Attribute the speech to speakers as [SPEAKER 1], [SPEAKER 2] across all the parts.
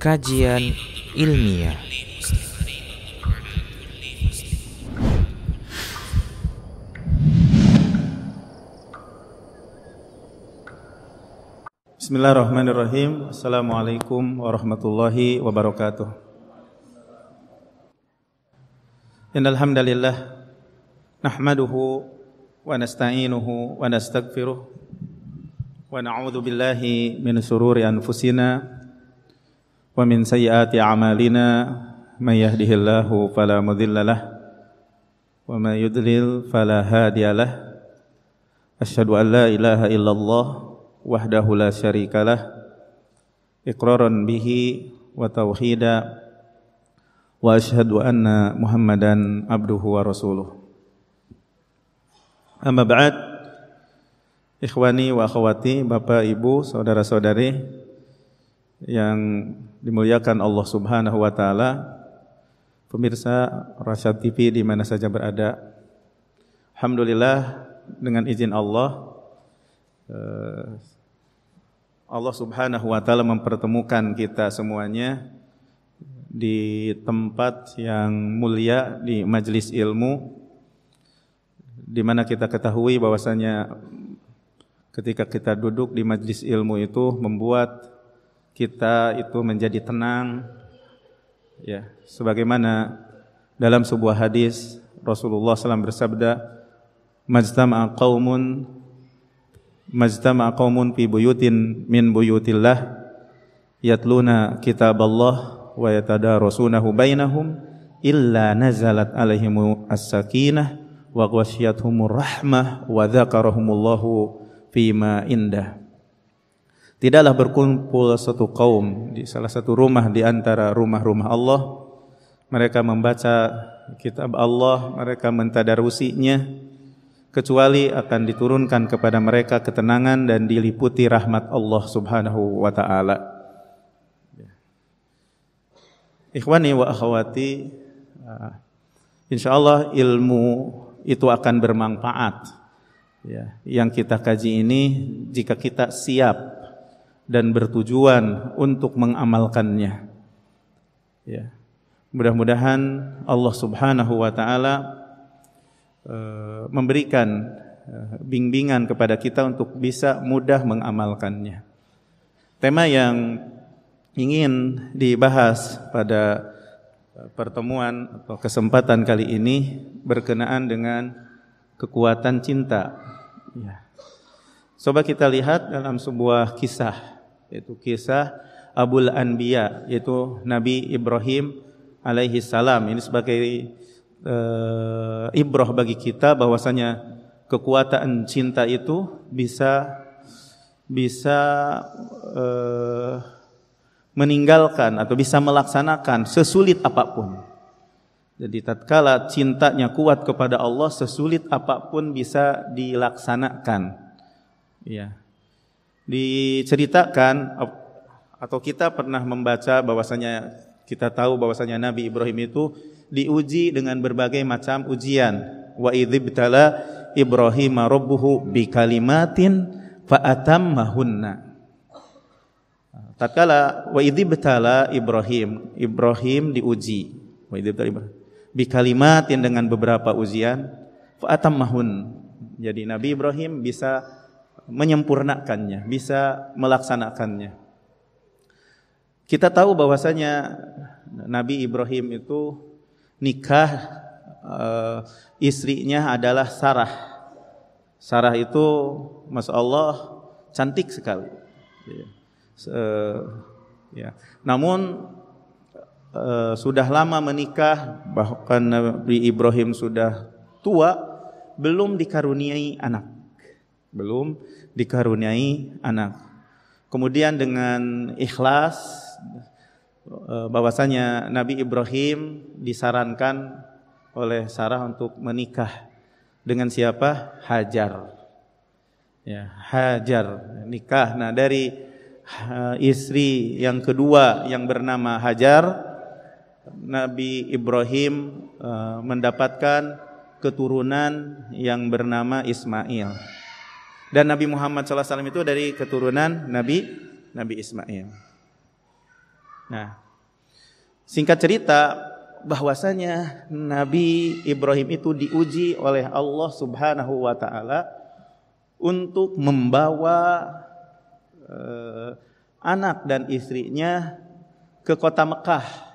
[SPEAKER 1] Kajian ilmiah Bismillahirrahmanirrahim. Assalamualaikum warahmatullahi wabarakatuh. Innal nahmaduhu wa nasta'inuhu wa nastaghfiruh ونعوذ بالله من شرور أنفسنا ومن سيئات أعمالنا من يهده الله فلا مضل له ومن يضلل فلا هادي له أشهد أن لا إله إلا الله وحده لا شريك له إقرارا به وتوحيدا وأشهد أن محمدا عبده ورسوله أما بعد Ikhwani wa akhwati, Bapak Ibu, saudara-saudari yang dimuliakan Allah Subhanahu wa taala, pemirsa Rasyad TV di mana saja berada. Alhamdulillah dengan izin Allah eh, Allah Subhanahu wa taala mempertemukan kita semuanya di tempat yang mulia di majelis ilmu di mana kita ketahui bahwasanya ketika kita duduk di majlis ilmu itu membuat kita itu menjadi tenang ya sebagaimana dalam sebuah hadis Rasulullah SAW bersabda majtama'a qaumun majtama'a qaumun fi buyutin min buyutillah yatluna kitab Allah wa yatadarusunahu bainahum illa nazalat alaihim as-sakinah wa ghasyiyatuhumur rahmah wa dzakarahumullahu fima indah. Tidaklah berkumpul satu kaum di salah satu rumah di antara rumah-rumah Allah. Mereka membaca kitab Allah, mereka mentadarusinya kecuali akan diturunkan kepada mereka ketenangan dan diliputi rahmat Allah Subhanahu wa taala. Ikhwani wa akhwati, ah, insyaallah ilmu itu akan bermanfaat ya, yang kita kaji ini jika kita siap dan bertujuan untuk mengamalkannya. Ya. Mudah-mudahan Allah Subhanahu wa taala e, memberikan e, bimbingan kepada kita untuk bisa mudah mengamalkannya. Tema yang ingin dibahas pada e, pertemuan atau kesempatan kali ini berkenaan dengan kekuatan cinta Ya. Coba kita lihat dalam sebuah kisah, yaitu kisah Abul Anbiya, yaitu Nabi Ibrahim alaihi salam. Ini sebagai e, ibroh bagi kita bahwasanya kekuatan cinta itu bisa bisa e, meninggalkan atau bisa melaksanakan sesulit apapun. Jadi tatkala cintanya kuat kepada Allah sesulit apapun bisa dilaksanakan. Ya. Diceritakan atau kita pernah membaca bahwasanya kita tahu bahwasanya Nabi Ibrahim itu diuji dengan berbagai macam ujian. Wa idzibtala Ibrahim rabbuhu bi kalimatin fa atammahunna. Tatkala wa idzibtala Ibrahim, Ibrahim diuji. Wa idzibtala Ibrahim kalimat yang dengan beberapa ujian fa'atammahun. Jadi Nabi Ibrahim bisa menyempurnakannya, bisa melaksanakannya. Kita tahu bahwasanya Nabi Ibrahim itu nikah eh, istrinya adalah Sarah. Sarah itu Masya Allah cantik sekali. Iya. ya. Namun Eh, sudah lama menikah, bahkan Nabi Ibrahim sudah tua, belum dikaruniai anak. Belum dikaruniai anak. Kemudian dengan ikhlas eh, bahwasanya Nabi Ibrahim disarankan oleh Sarah untuk menikah dengan siapa? Hajar. Ya, Hajar nikah. Nah, dari eh, istri yang kedua yang bernama Hajar Nabi Ibrahim e, mendapatkan keturunan yang bernama Ismail. Dan Nabi Muhammad SAW itu dari keturunan Nabi Nabi Ismail. Nah, singkat cerita bahwasanya Nabi Ibrahim itu diuji oleh Allah Subhanahu wa taala untuk membawa eh, anak dan istrinya ke kota Mekah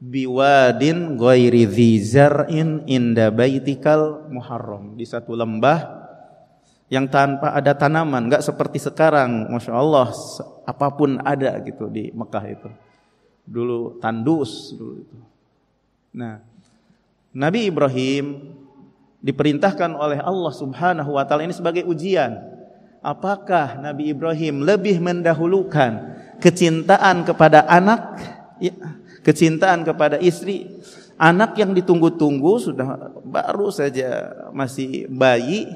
[SPEAKER 1] biwadin ghairi dzar'in inda baitikal muharram di satu lembah yang tanpa ada tanaman nggak seperti sekarang Masya Allah apapun ada gitu di Mekah itu dulu tandus dulu itu nah Nabi Ibrahim diperintahkan oleh Allah Subhanahu wa taala ini sebagai ujian apakah Nabi Ibrahim lebih mendahulukan kecintaan kepada anak ya, kecintaan kepada istri, anak yang ditunggu-tunggu sudah baru saja masih bayi.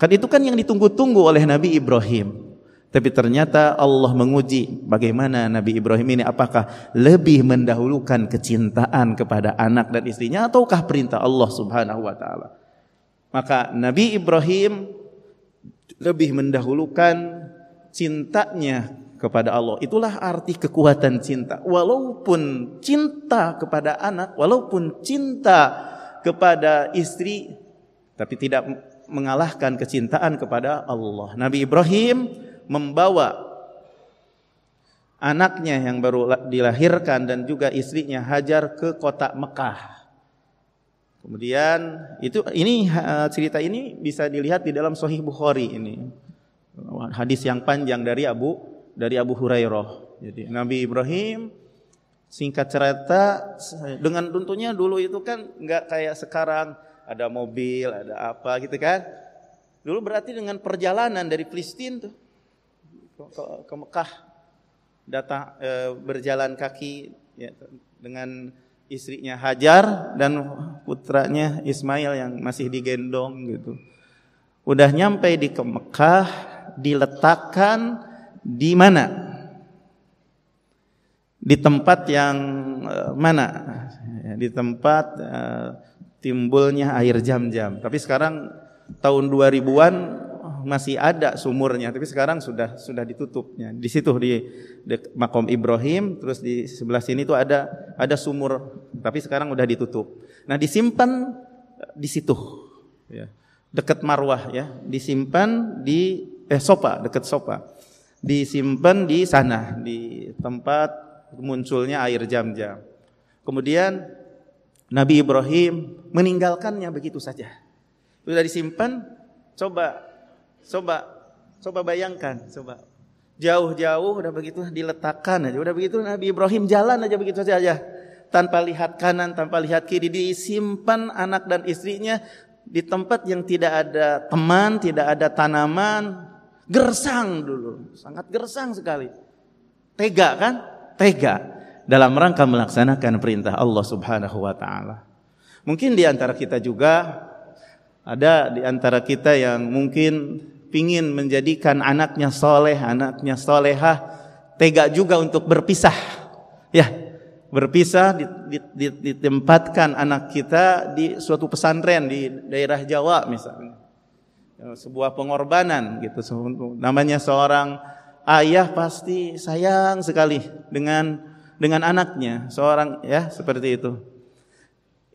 [SPEAKER 1] Kan itu kan yang ditunggu-tunggu oleh Nabi Ibrahim. Tapi ternyata Allah menguji bagaimana Nabi Ibrahim ini apakah lebih mendahulukan kecintaan kepada anak dan istrinya ataukah perintah Allah Subhanahu wa taala. Maka Nabi Ibrahim lebih mendahulukan cintanya kepada Allah. Itulah arti kekuatan cinta. Walaupun cinta kepada anak, walaupun cinta kepada istri, tapi tidak mengalahkan kecintaan kepada Allah. Nabi Ibrahim membawa anaknya yang baru dilahirkan dan juga istrinya Hajar ke kota Mekah. Kemudian itu ini eh, cerita ini bisa dilihat di dalam Sahih Bukhari ini. Hadis yang panjang dari Abu dari Abu Hurairah. Jadi Nabi Ibrahim singkat cerita dengan tentunya dulu itu kan nggak kayak sekarang ada mobil, ada apa gitu kan. Dulu berarti dengan perjalanan dari Palestina tuh ke, ke Mekah datang e, berjalan kaki ya, dengan istrinya Hajar dan putranya Ismail yang masih digendong gitu. Udah nyampe di ke Mekah diletakkan di mana? Di tempat yang eh, mana? Ya, di tempat uh, timbulnya air jam-jam. Tapi sekarang tahun 2000-an masih ada sumurnya, tapi sekarang sudah sudah ditutupnya. Di situ di, di makom Ibrahim, terus di sebelah sini itu ada ada sumur, tapi sekarang sudah ditutup. Nah, disimpan eh, di situ. Ya. Dekat Marwah ya, disimpan di eh Sopa, dekat Sopa disimpan di sana di tempat munculnya air jam-jam. Kemudian Nabi Ibrahim meninggalkannya begitu saja. Sudah disimpan, coba coba coba bayangkan, coba jauh-jauh udah begitu diletakkan aja. Udah begitu Nabi Ibrahim jalan aja begitu saja aja. Tanpa lihat kanan, tanpa lihat kiri, disimpan anak dan istrinya di tempat yang tidak ada teman, tidak ada tanaman, gersang dulu, sangat gersang sekali. Tega kan? Tega dalam rangka melaksanakan perintah Allah Subhanahu wa taala. Mungkin di antara kita juga ada di antara kita yang mungkin pingin menjadikan anaknya soleh, anaknya solehah, tega juga untuk berpisah. Ya, berpisah ditempatkan anak kita di suatu pesantren di daerah Jawa misalnya. Eh, sebuah pengorbanan gitu namanya seorang ayah pasti sayang sekali dengan dengan anaknya seorang ya seperti itu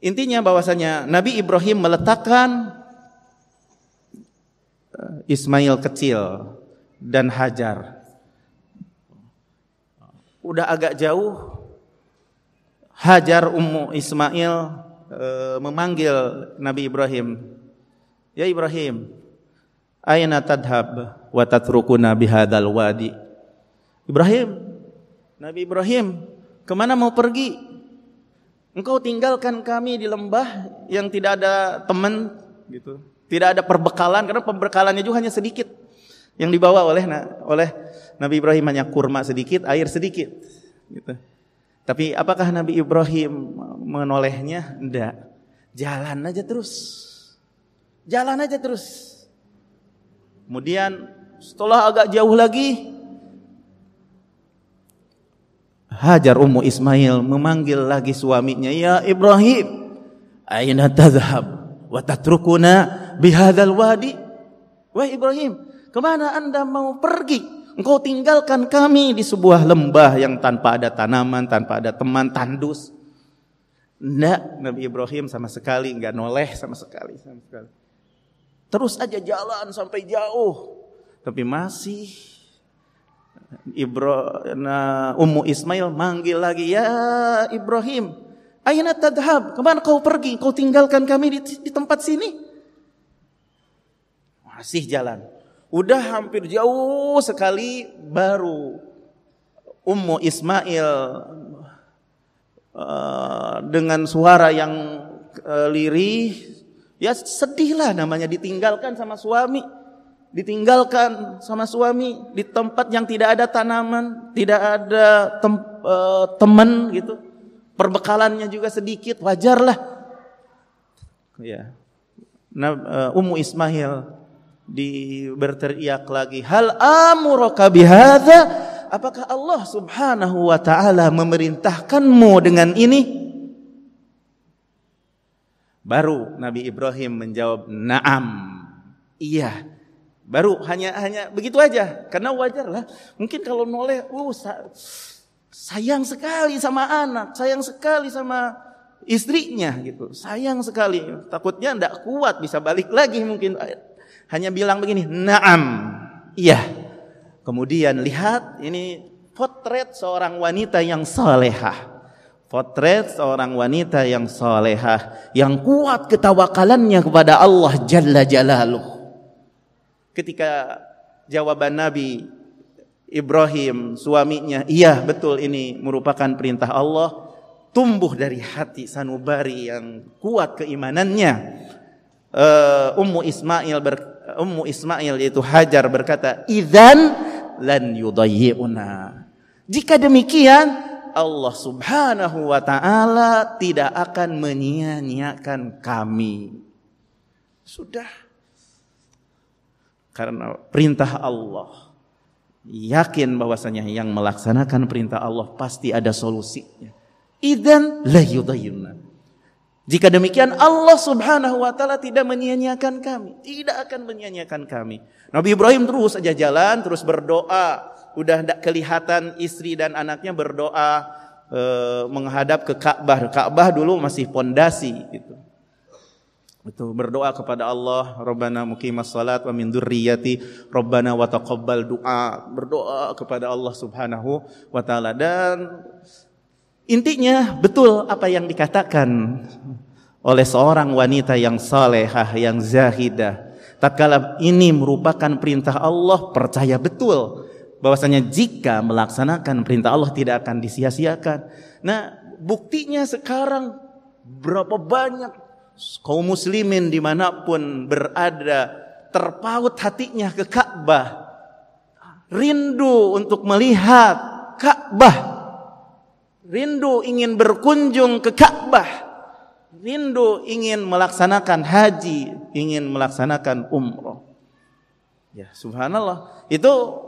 [SPEAKER 1] intinya bahwasanya Nabi Ibrahim meletakkan eh, Ismail kecil dan Hajar udah agak jauh Hajar Ummu Ismail e, memanggil Nabi Ibrahim ya Ibrahim aina tadhab wa tatrukuna bihadal wadi Ibrahim Nabi Ibrahim kemana mau pergi engkau tinggalkan kami di lembah yang tidak ada teman gitu tidak ada perbekalan karena perbekalannya juga hanya sedikit yang dibawa oleh oleh Nabi Ibrahim hanya kurma sedikit, air sedikit gitu. Tapi apakah Nabi Ibrahim menolehnya? Tidak. Jalan aja terus. Jalan aja terus. Kemudian setelah agak jauh lagi Hajar Ummu Ismail memanggil lagi suaminya, "Ya Ibrahim, aina tadhhab wa tatrukuna bihadzal wadi?" Wahai Ibrahim, kemana Anda mau pergi? Engkau tinggalkan kami di sebuah lembah yang tanpa ada tanaman, tanpa ada teman, tandus. Tidak, Nabi Ibrahim sama sekali enggak noleh sama sekali, sama sekali. Terus aja jalan sampai jauh. Tapi masih Ibro, Ummu Ismail manggil lagi, "Ya Ibrahim, aina tadhab? Kemana kau pergi? Kau tinggalkan kami di, di tempat sini?" Masih jalan. Udah hampir jauh sekali baru Ummu Ismail uh, dengan suara yang uh, lirih Ya sedihlah namanya ditinggalkan sama suami, ditinggalkan sama suami di tempat yang tidak ada tanaman, tidak ada tem, eh, teman gitu. Perbekalannya juga sedikit, wajarlah. Ya. Nah, eh, Ummu Ismail di berteriak lagi, "Hal amuraka bihadza?" Apakah Allah Subhanahu wa taala memerintahkanmu dengan ini? Baru Nabi Ibrahim menjawab, "Na'am." Iya. Baru hanya hanya begitu aja karena wajar lah. Mungkin kalau noleh, "Uh, sayang sekali sama anak, sayang sekali sama istrinya gitu. Sayang sekali. Takutnya tidak kuat bisa balik lagi mungkin. Hanya bilang begini, "Na'am." Iya. Kemudian lihat ini potret seorang wanita yang salehah. Potret seorang wanita yang solehah, yang kuat ketawakalannya kepada Allah Jalla Jalaluh. Ketika jawaban Nabi Ibrahim suaminya, iya betul ini merupakan perintah Allah, tumbuh dari hati sanubari yang kuat keimanannya. Eh, Ummu Ismail ber, Ummu Ismail yaitu Hajar berkata, "Idzan lan yudayyi'una." Jika demikian, Allah Subhanahu wa taala tidak akan menyia-nyiakan kami. Sudah karena perintah Allah. Yakin bahwasanya yang melaksanakan perintah Allah pasti ada solusinya. Idan la Jika demikian Allah Subhanahu wa taala tidak menyia kami, tidak akan menyia kami. Nabi Ibrahim terus aja jalan, terus berdoa, udah tidak kelihatan istri dan anaknya berdoa e, menghadap ke Ka'bah. Ka'bah dulu masih pondasi gitu. Itu berdoa kepada Allah, Rabbana muqimas salat wa min dzurriyyati Rabbana wa taqabbal du'a. Berdoa kepada Allah Subhanahu wa taala dan intinya betul apa yang dikatakan oleh seorang wanita yang salehah, yang zahidah. Tatkala ini merupakan perintah Allah, percaya betul bahwasanya jika melaksanakan perintah Allah tidak akan disia-siakan. Nah, buktinya sekarang berapa banyak kaum muslimin dimanapun berada terpaut hatinya ke Ka'bah. Rindu untuk melihat Ka'bah. Rindu ingin berkunjung ke Ka'bah. Rindu ingin melaksanakan haji, ingin melaksanakan umroh. Ya, subhanallah. Itu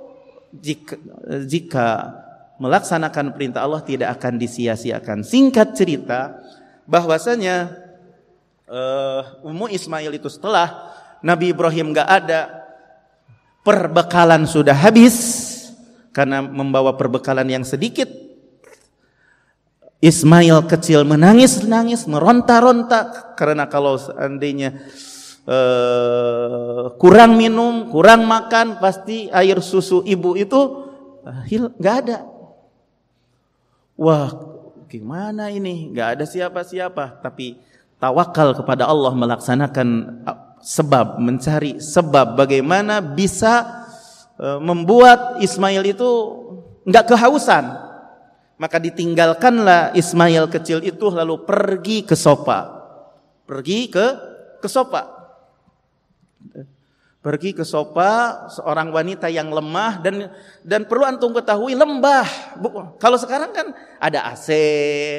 [SPEAKER 1] jika, jika melaksanakan perintah Allah tidak akan disia-siakan. Singkat cerita, bahwasanya uh, Ummu Ismail itu setelah Nabi Ibrahim gak ada, perbekalan sudah habis karena membawa perbekalan yang sedikit. Ismail kecil menangis-nangis, meronta-ronta karena kalau seandainya eh, kurang minum, kurang makan, pasti air susu ibu itu eh, nggak ada. Wah, gimana ini? Nggak ada siapa-siapa. Tapi tawakal kepada Allah melaksanakan eh, sebab, mencari sebab bagaimana bisa eh, membuat Ismail itu nggak kehausan. Maka ditinggalkanlah Ismail kecil itu lalu pergi ke Sopa. Pergi ke ke Sopa. Pergi ke sofa seorang wanita yang lemah dan dan perlu antum ketahui lembah. Kalau sekarang kan ada AC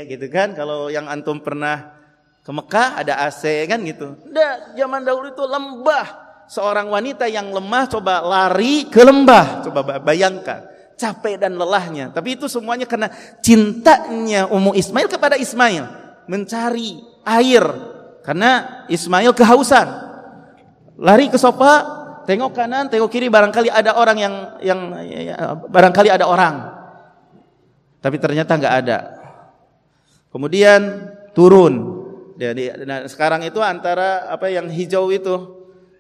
[SPEAKER 1] gitu kan. Kalau yang antum pernah ke Mekah ada AC kan gitu. Nah, zaman dahulu itu lembah. Seorang wanita yang lemah coba lari ke lembah. Coba bayangkan capek dan lelahnya. Tapi itu semuanya karena cintanya Ummu Ismail kepada Ismail mencari air karena Ismail kehausan lari ke sofa, tengok kanan, tengok kiri, barangkali ada orang yang yang ya, barangkali ada orang. Tapi ternyata nggak ada. Kemudian turun. Jadi ya, nah, sekarang itu antara apa yang hijau itu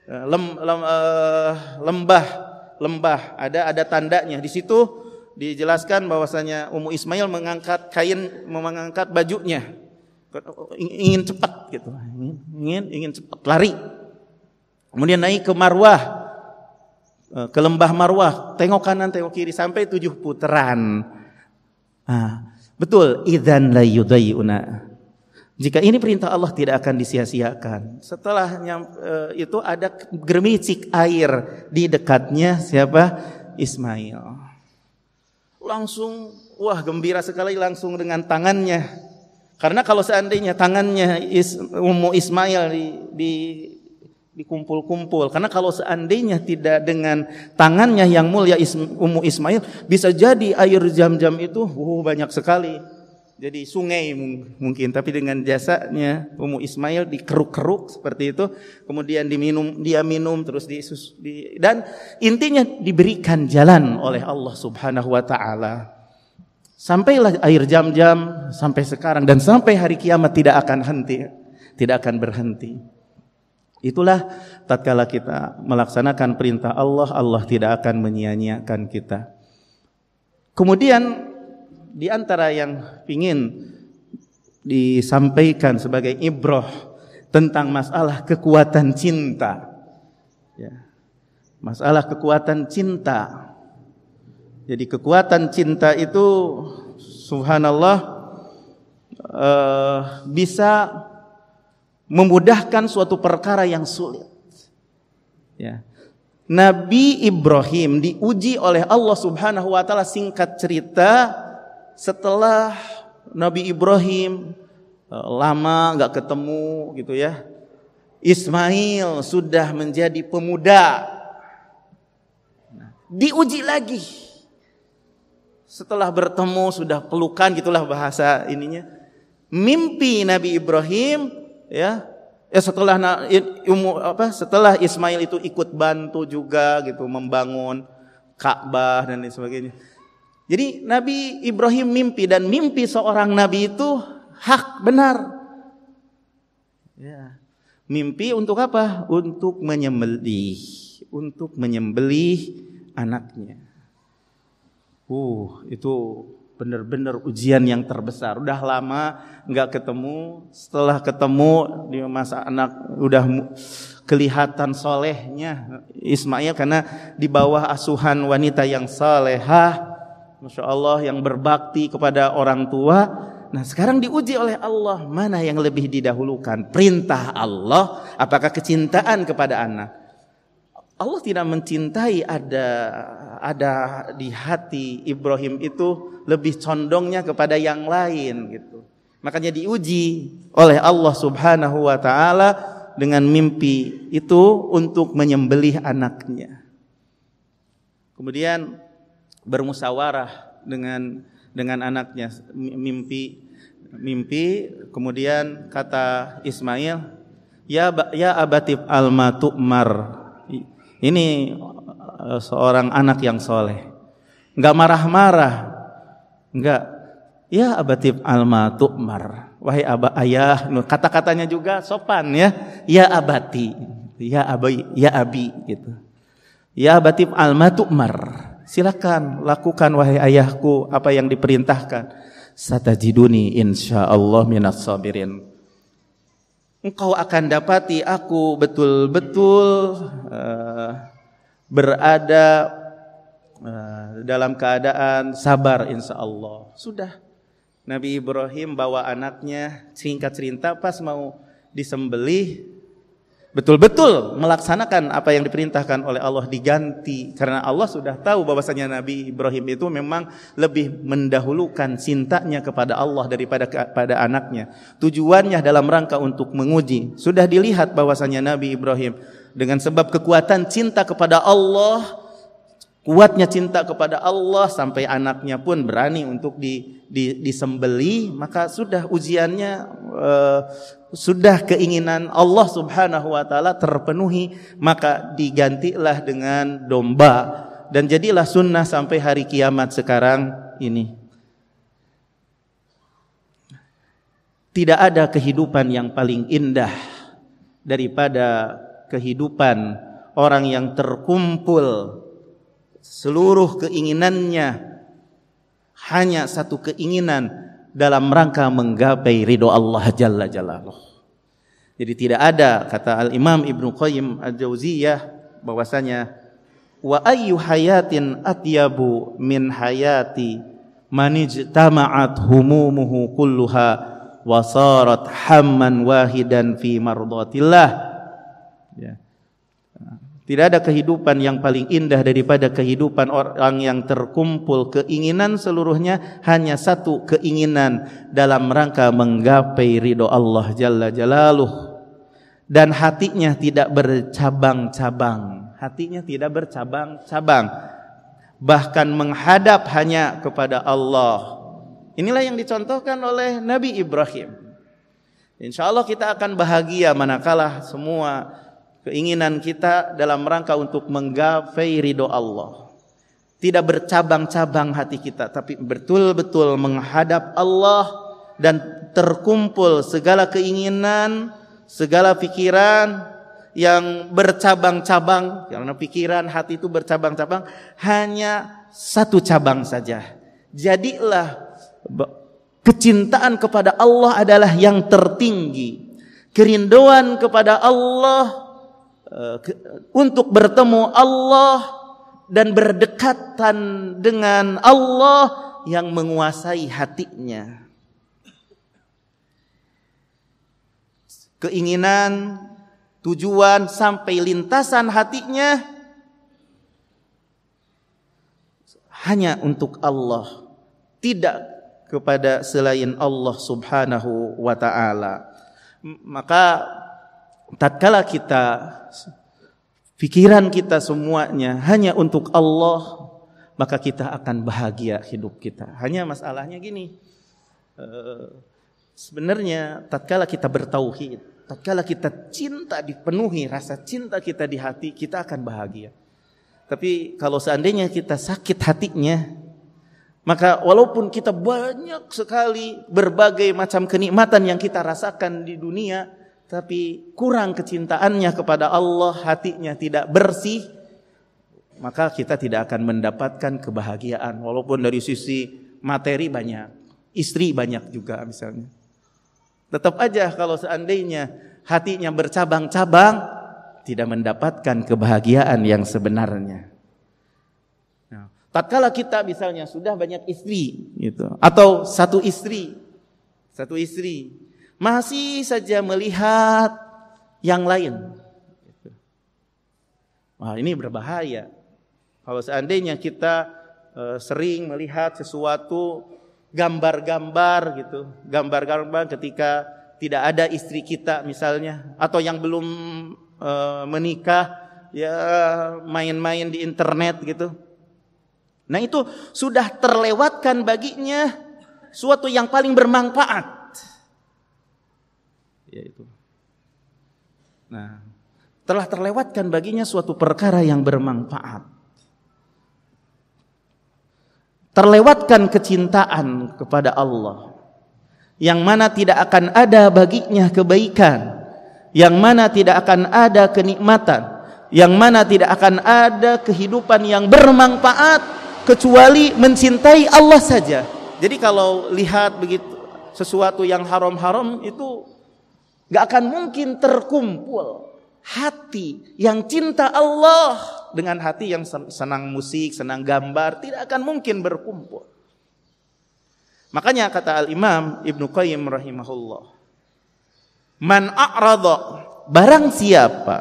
[SPEAKER 1] eh, lem, lem, uh, lembah, lembah ada ada tandanya di situ dijelaskan bahwasanya Ummu Ismail mengangkat kain mengangkat bajunya ingin cepat gitu ingin, ingin cepat lari Kemudian naik ke Marwah, eh, ke lembah Marwah, tengok kanan, tengok kiri sampai tujuh putaran. Nah, betul, idan la yudayuna. Jika ini perintah Allah tidak akan disia-siakan. Setelah eh, itu ada germicik air di dekatnya siapa? Ismail. Langsung wah gembira sekali langsung dengan tangannya. Karena kalau seandainya tangannya Is, Ummu Ismail di, di dikumpul-kumpul. Karena kalau seandainya tidak dengan tangannya yang mulia Ummu Ismail, bisa jadi air jam-jam itu uh, banyak sekali. Jadi sungai mungkin, tapi dengan jasanya Ummu Ismail dikeruk-keruk seperti itu, kemudian diminum, dia minum terus di, di, dan intinya diberikan jalan oleh Allah Subhanahu wa taala. Sampailah air jam-jam sampai sekarang dan sampai hari kiamat tidak akan henti, tidak akan berhenti. Itulah tatkala kita melaksanakan perintah Allah, Allah tidak akan menyia-nyiakan kita. Kemudian di antara yang ingin disampaikan sebagai ibroh tentang masalah kekuatan cinta. Ya. Masalah kekuatan cinta. Jadi kekuatan cinta itu subhanallah uh, bisa memudahkan suatu perkara yang sulit. Ya. Nabi Ibrahim diuji oleh Allah Subhanahu wa taala singkat cerita setelah Nabi Ibrahim e, lama nggak ketemu gitu ya. Ismail sudah menjadi pemuda. Nah, diuji lagi. Setelah bertemu sudah pelukan gitulah bahasa ininya. Mimpi Nabi Ibrahim ya ya setelah apa setelah Ismail itu ikut bantu juga gitu membangun Ka'bah dan lain sebagainya. Jadi Nabi Ibrahim mimpi dan mimpi seorang nabi itu hak benar. Ya. Mimpi untuk apa? Untuk menyembelih, untuk menyembelih anaknya. Uh, itu benar-benar ujian yang terbesar. Udah lama nggak ketemu, setelah ketemu di masa anak udah kelihatan solehnya Ismail karena di bawah asuhan wanita yang salehah, masya Allah yang berbakti kepada orang tua. Nah sekarang diuji oleh Allah mana yang lebih didahulukan perintah Allah apakah kecintaan kepada anak Allah tidak mencintai ada ada di hati Ibrahim itu lebih condongnya kepada yang lain gitu. Makanya diuji oleh Allah Subhanahu wa taala dengan mimpi itu untuk menyembelih anaknya. Kemudian bermusyawarah dengan dengan anaknya mimpi mimpi kemudian kata Ismail ya ya abatif almatumar mar. ini uh, seorang anak yang soleh nggak marah-marah Enggak. Ya abatif alma tu'mar. Wahai abah ayah, kata-katanya juga sopan ya. Ya abati, ya abai, ya abi gitu. Ya abatif alma tu'mar. Silakan lakukan wahai ayahku apa yang diperintahkan. Satajiduni insyaallah minas sabirin. Engkau akan dapati aku betul-betul uh, berada Eh, dalam keadaan sabar insya Allah. Sudah. Nabi Ibrahim bawa anaknya singkat cerita pas mau disembelih betul-betul melaksanakan apa yang diperintahkan oleh Allah diganti karena Allah sudah tahu bahwasanya Nabi Ibrahim itu memang lebih mendahulukan cintanya kepada Allah daripada kepada anaknya tujuannya dalam rangka untuk menguji sudah dilihat bahwasanya Nabi Ibrahim dengan sebab kekuatan cinta kepada Allah kuatnya cinta kepada Allah sampai anaknya pun berani untuk di, di, disembeli maka sudah ujiannya eh, sudah keinginan Allah Subhanahu wa taala terpenuhi maka digantilah dengan domba dan jadilah sunnah sampai hari kiamat sekarang ini tidak ada kehidupan yang paling indah daripada kehidupan orang yang terkumpul seluruh keinginannya hanya satu keinginan dalam rangka menggapai ridho Allah Jalla Jalaluh. Jadi tidak ada kata Al Imam Ibnu Qayyim Al Jauziyah bahwasanya wa ayyu hayatin atyabu min hayati manij tamaat humumuhu kulluha wa sarat hamman wahidan fi mardatillah. Ya. Tidak ada kehidupan yang paling indah daripada kehidupan orang yang terkumpul keinginan seluruhnya hanya satu keinginan dalam rangka menggapai ridho Allah Jalla Jalaluh dan hatinya tidak bercabang-cabang hatinya tidak bercabang-cabang bahkan menghadap hanya kepada Allah inilah yang dicontohkan oleh Nabi Ibrahim Insya Allah kita akan bahagia manakala semua Keinginan kita dalam rangka untuk menggapai ridho Allah. Tidak bercabang-cabang hati kita, tapi betul-betul menghadap Allah dan terkumpul segala keinginan, segala pikiran yang bercabang-cabang karena pikiran hati itu bercabang-cabang hanya satu cabang saja. Jadilah kecintaan kepada Allah adalah yang tertinggi. Kerinduan kepada Allah Eh, untuk bertemu Allah dan berdekatan dengan Allah yang menguasai hatinya. Keinginan, tujuan sampai lintasan hatinya hanya untuk Allah, tidak kepada selain Allah Subhanahu wa taala. Maka tatkala kita pikiran kita semuanya hanya untuk Allah, maka kita akan bahagia hidup kita. Hanya masalahnya gini. Eh, sebenarnya tatkala kita bertauhid, tatkala kita cinta dipenuhi rasa cinta kita di hati, kita akan bahagia. Tapi kalau seandainya kita sakit hatinya, maka walaupun kita banyak sekali berbagai macam kenikmatan yang kita rasakan di dunia, tapi kurang kecintaannya kepada Allah, hatinya tidak bersih, maka kita tidak akan mendapatkan kebahagiaan walaupun dari sisi materi banyak, istri banyak juga misalnya. Tetap aja kalau seandainya hatinya bercabang-cabang tidak mendapatkan kebahagiaan yang sebenarnya. Nah, tatkala kita misalnya sudah banyak istri gitu atau satu istri, satu istri masih saja melihat yang lain. Wah, ini berbahaya. Kalau seandainya kita e, sering melihat sesuatu gambar-gambar gitu, gambar-gambar ketika tidak ada istri kita misalnya atau yang belum e, menikah ya main-main di internet gitu. Nah, itu sudah terlewatkan baginya suatu yang paling bermanfaat yaitu, Nah, telah terlewatkan baginya suatu perkara yang bermanfaat. Terlewatkan kecintaan kepada Allah yang mana tidak akan ada baginya kebaikan, yang mana tidak akan ada kenikmatan, yang mana tidak akan ada kehidupan yang bermanfaat kecuali mencintai Allah saja. Jadi kalau lihat begitu sesuatu yang haram-haram itu Gak akan mungkin terkumpul hati yang cinta Allah dengan hati yang senang musik, senang gambar. Tidak akan mungkin berkumpul. Makanya kata Al-Imam Ibnu Qayyim rahimahullah. Man a'radha barang siapa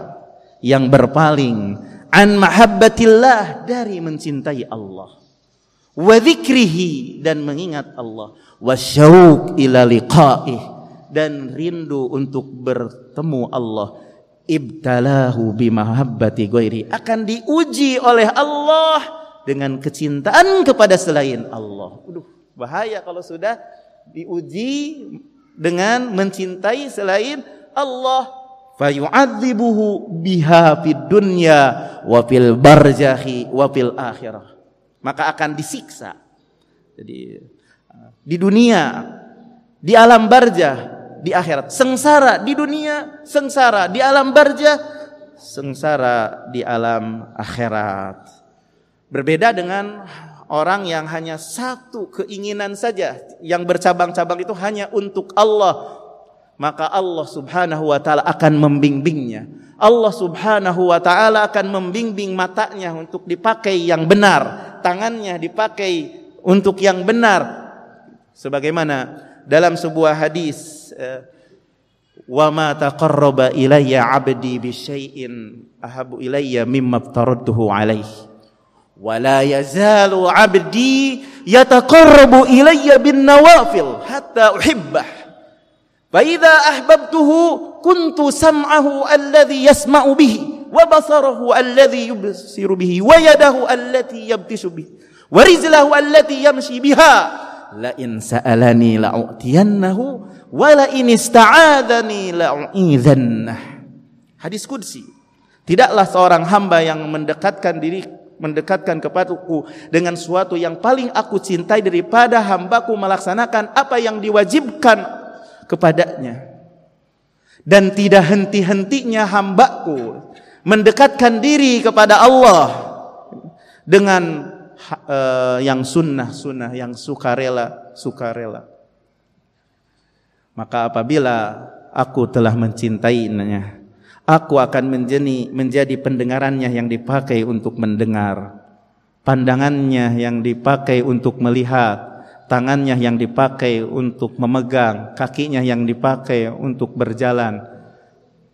[SPEAKER 1] yang berpaling an mahabbatillah dari mencintai Allah wa dan mengingat Allah wa syauq ila liqa'ih dan rindu untuk bertemu Allah ibtalahu bimahabbati ghairi akan diuji oleh Allah dengan kecintaan kepada selain Allah. Aduh, bahaya kalau sudah diuji dengan mencintai selain Allah fayu'adzibuhu biha fid dunya wa fil barzakhi wa fil akhirah. Maka akan disiksa. Jadi di dunia, di alam barzakh di akhirat, sengsara di dunia, sengsara di alam barja, sengsara di alam akhirat. Berbeda dengan orang yang hanya satu keinginan saja yang bercabang-cabang itu hanya untuk Allah maka Allah Subhanahu wa taala akan membimbingnya Allah Subhanahu wa taala akan membimbing matanya untuk dipakai yang benar tangannya dipakai untuk yang benar sebagaimana dalam sebuah hadis وما تقرب إلي عبدي بشيء أحب إلي مما افترضته عليه ولا يزال عبدي يتقرب إلي بالنوافل حتى أحبه فإذا أحببته كنت سمعه الذي يسمع به وبصره الذي يبصر به ويده التي يبتش به ورجله التي يمشي بها la in sa'alani la u'tiyannahu wa la in ista'adani la Hadis qudsi. Tidaklah seorang hamba yang mendekatkan diri mendekatkan kepadaku dengan suatu yang paling aku cintai daripada hambaku melaksanakan apa yang diwajibkan kepadanya dan tidak henti-hentinya hambaku mendekatkan diri kepada Allah dengan Eh, yang sunnah sunnah yang sukarela sukarela maka apabila aku telah mencintainya aku akan menjadi menjadi pendengarannya yang dipakai untuk mendengar pandangannya yang dipakai untuk melihat tangannya yang dipakai untuk memegang kakinya yang dipakai untuk berjalan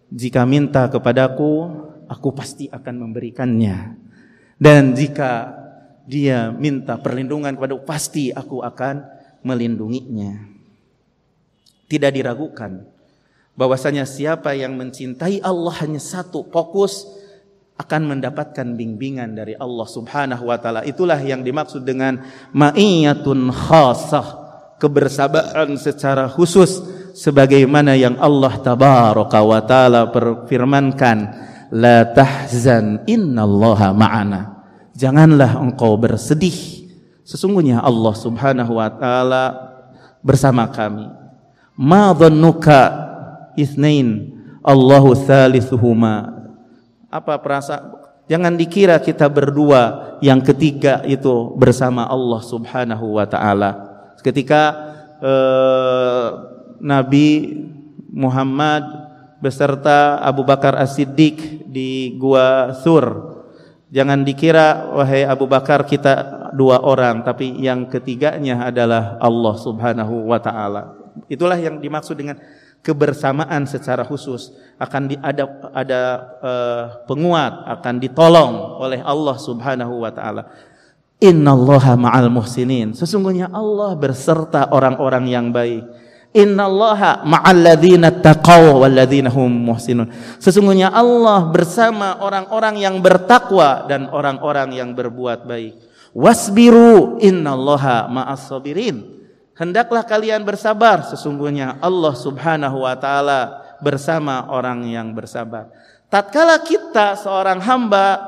[SPEAKER 1] jika minta kepadaku aku pasti akan memberikannya dan jika dia minta perlindungan kepada pasti aku akan melindunginya. Tidak diragukan bahwasanya siapa yang mencintai Allah hanya satu fokus akan mendapatkan bimbingan dari Allah Subhanahu wa taala. Itulah yang dimaksud dengan ma'iyatun khasah, kebersamaan secara khusus sebagaimana yang Allah tabaraka wa taala perfirmankan la tahzan innallaha ma'ana janganlah engkau bersedih. Sesungguhnya Allah Subhanahu wa taala bersama kami. Ma dhannuka isnain Allahu thalithuhuma. Apa perasaan Jangan dikira kita berdua yang ketiga itu bersama Allah Subhanahu wa taala. Ketika eh, Nabi Muhammad beserta Abu Bakar As-Siddiq di gua Sur Jangan dikira wahai Abu Bakar kita dua orang, tapi yang ketiganya adalah Allah Subhanahu wa taala. Itulah yang dimaksud dengan kebersamaan secara khusus akan di, ada ada uh, penguat akan ditolong oleh Allah Subhanahu wa taala. Innallaha ma'al muhsinin. Sesungguhnya Allah berserta orang-orang yang baik. Innallaha ma'alladzina taqaw walladzina hum muhsinun. Sesungguhnya Allah bersama orang-orang yang bertakwa dan orang-orang yang berbuat baik. Wasbiru innallaha ma'as sabirin. Hendaklah kalian bersabar, sesungguhnya Allah Subhanahu wa taala bersama orang yang bersabar. Tatkala kita seorang hamba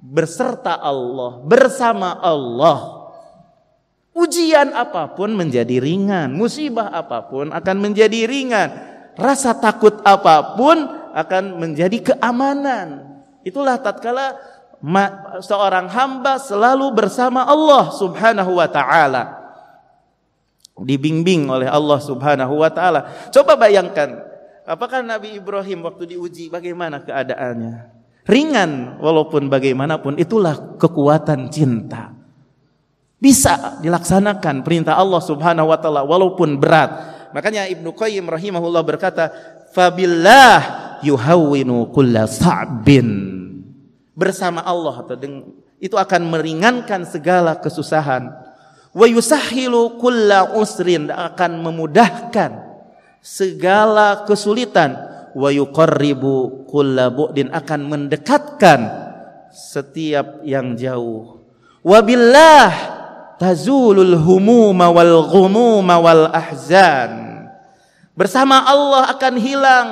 [SPEAKER 1] berserta Allah, bersama Allah, Ujian apapun menjadi ringan, musibah apapun akan menjadi ringan, rasa takut apapun akan menjadi keamanan. Itulah tatkala seorang hamba selalu bersama Allah Subhanahu wa taala. Dibimbing oleh Allah Subhanahu wa taala. Coba bayangkan, apakah Nabi Ibrahim waktu diuji bagaimana keadaannya? Ringan walaupun bagaimanapun itulah kekuatan cinta. Bisa dilaksanakan perintah Allah Subhanahu wa taala walaupun berat. Makanya Ibnu Qayyim rahimahullah berkata, "Fabilah yuhawwinu kulla sa'bin." Bersama Allah atau dengan, itu akan meringankan segala kesusahan. Wa yusahhilu kulla usrin akan memudahkan segala kesulitan. Wa yuqarribu kulla bu'din akan mendekatkan setiap yang jauh. Wabillah tazulul humuma wal ghumuma wal ahzan. Bersama Allah akan hilang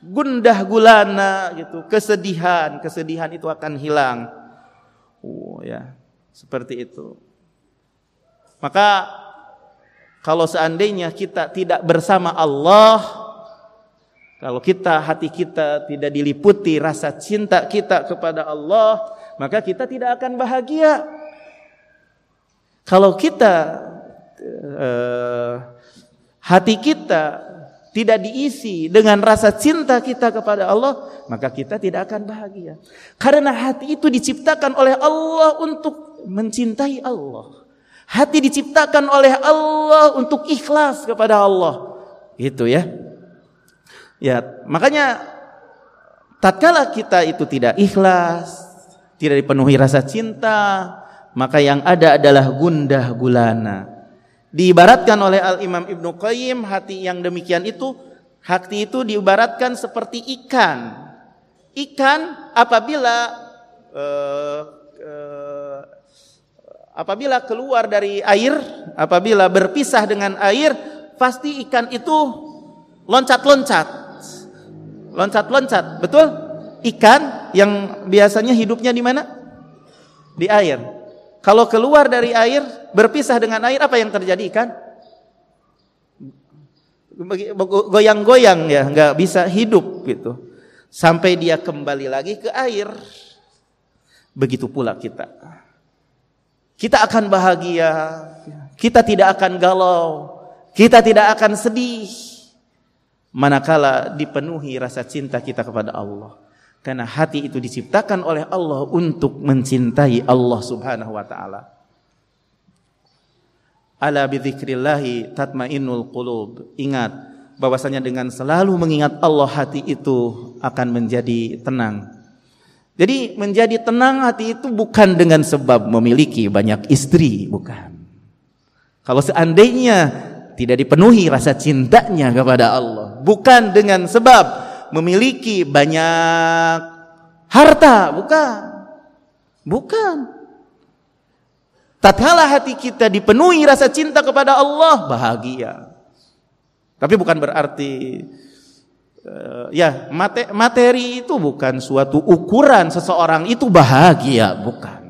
[SPEAKER 1] gundah gulana gitu, kesedihan, kesedihan itu akan hilang. Oh ya, seperti itu. Maka kalau seandainya kita tidak bersama Allah, kalau kita hati kita tidak diliputi rasa cinta kita kepada Allah, maka kita tidak akan bahagia. Kalau kita eh, hati kita tidak diisi dengan rasa cinta kita kepada Allah, maka kita tidak akan bahagia. Karena hati itu diciptakan oleh Allah untuk mencintai Allah. Hati diciptakan oleh Allah untuk ikhlas kepada Allah. Itu ya. Ya, makanya tatkala kita itu tidak ikhlas, tidak dipenuhi rasa cinta, maka yang ada adalah gundah gulana. Diibaratkan oleh Al-Imam Ibnu Qayyim hati yang demikian itu hati itu diibaratkan seperti ikan. Ikan apabila eh, eh, apabila keluar dari air, apabila berpisah dengan air, pasti ikan itu loncat-loncat. Loncat-loncat, betul? Ikan yang biasanya hidupnya di mana? Di air kalau keluar dari air, berpisah dengan air, apa yang terjadi kan Goyang-goyang ya, nggak bisa hidup gitu. Sampai dia kembali lagi ke air. Begitu pula kita. Kita akan bahagia, kita tidak akan galau, kita tidak akan sedih. Manakala dipenuhi rasa cinta kita kepada Allah. Karena hati itu diciptakan oleh Allah untuk mencintai Allah Subhanahu wa taala. Ala bidzikrillah tatmainnul qulub. Ingat bahwasanya dengan selalu mengingat Allah hati itu akan menjadi tenang. Jadi menjadi tenang hati itu bukan dengan sebab memiliki banyak istri, bukan. Kalau seandainya tidak dipenuhi rasa cintanya kepada Allah, bukan dengan sebab memiliki banyak harta, bukan. Bukan. Tatkala hati kita dipenuhi rasa cinta kepada Allah, bahagia. Tapi bukan berarti uh, ya mate, materi itu bukan suatu ukuran seseorang itu bahagia, bukan.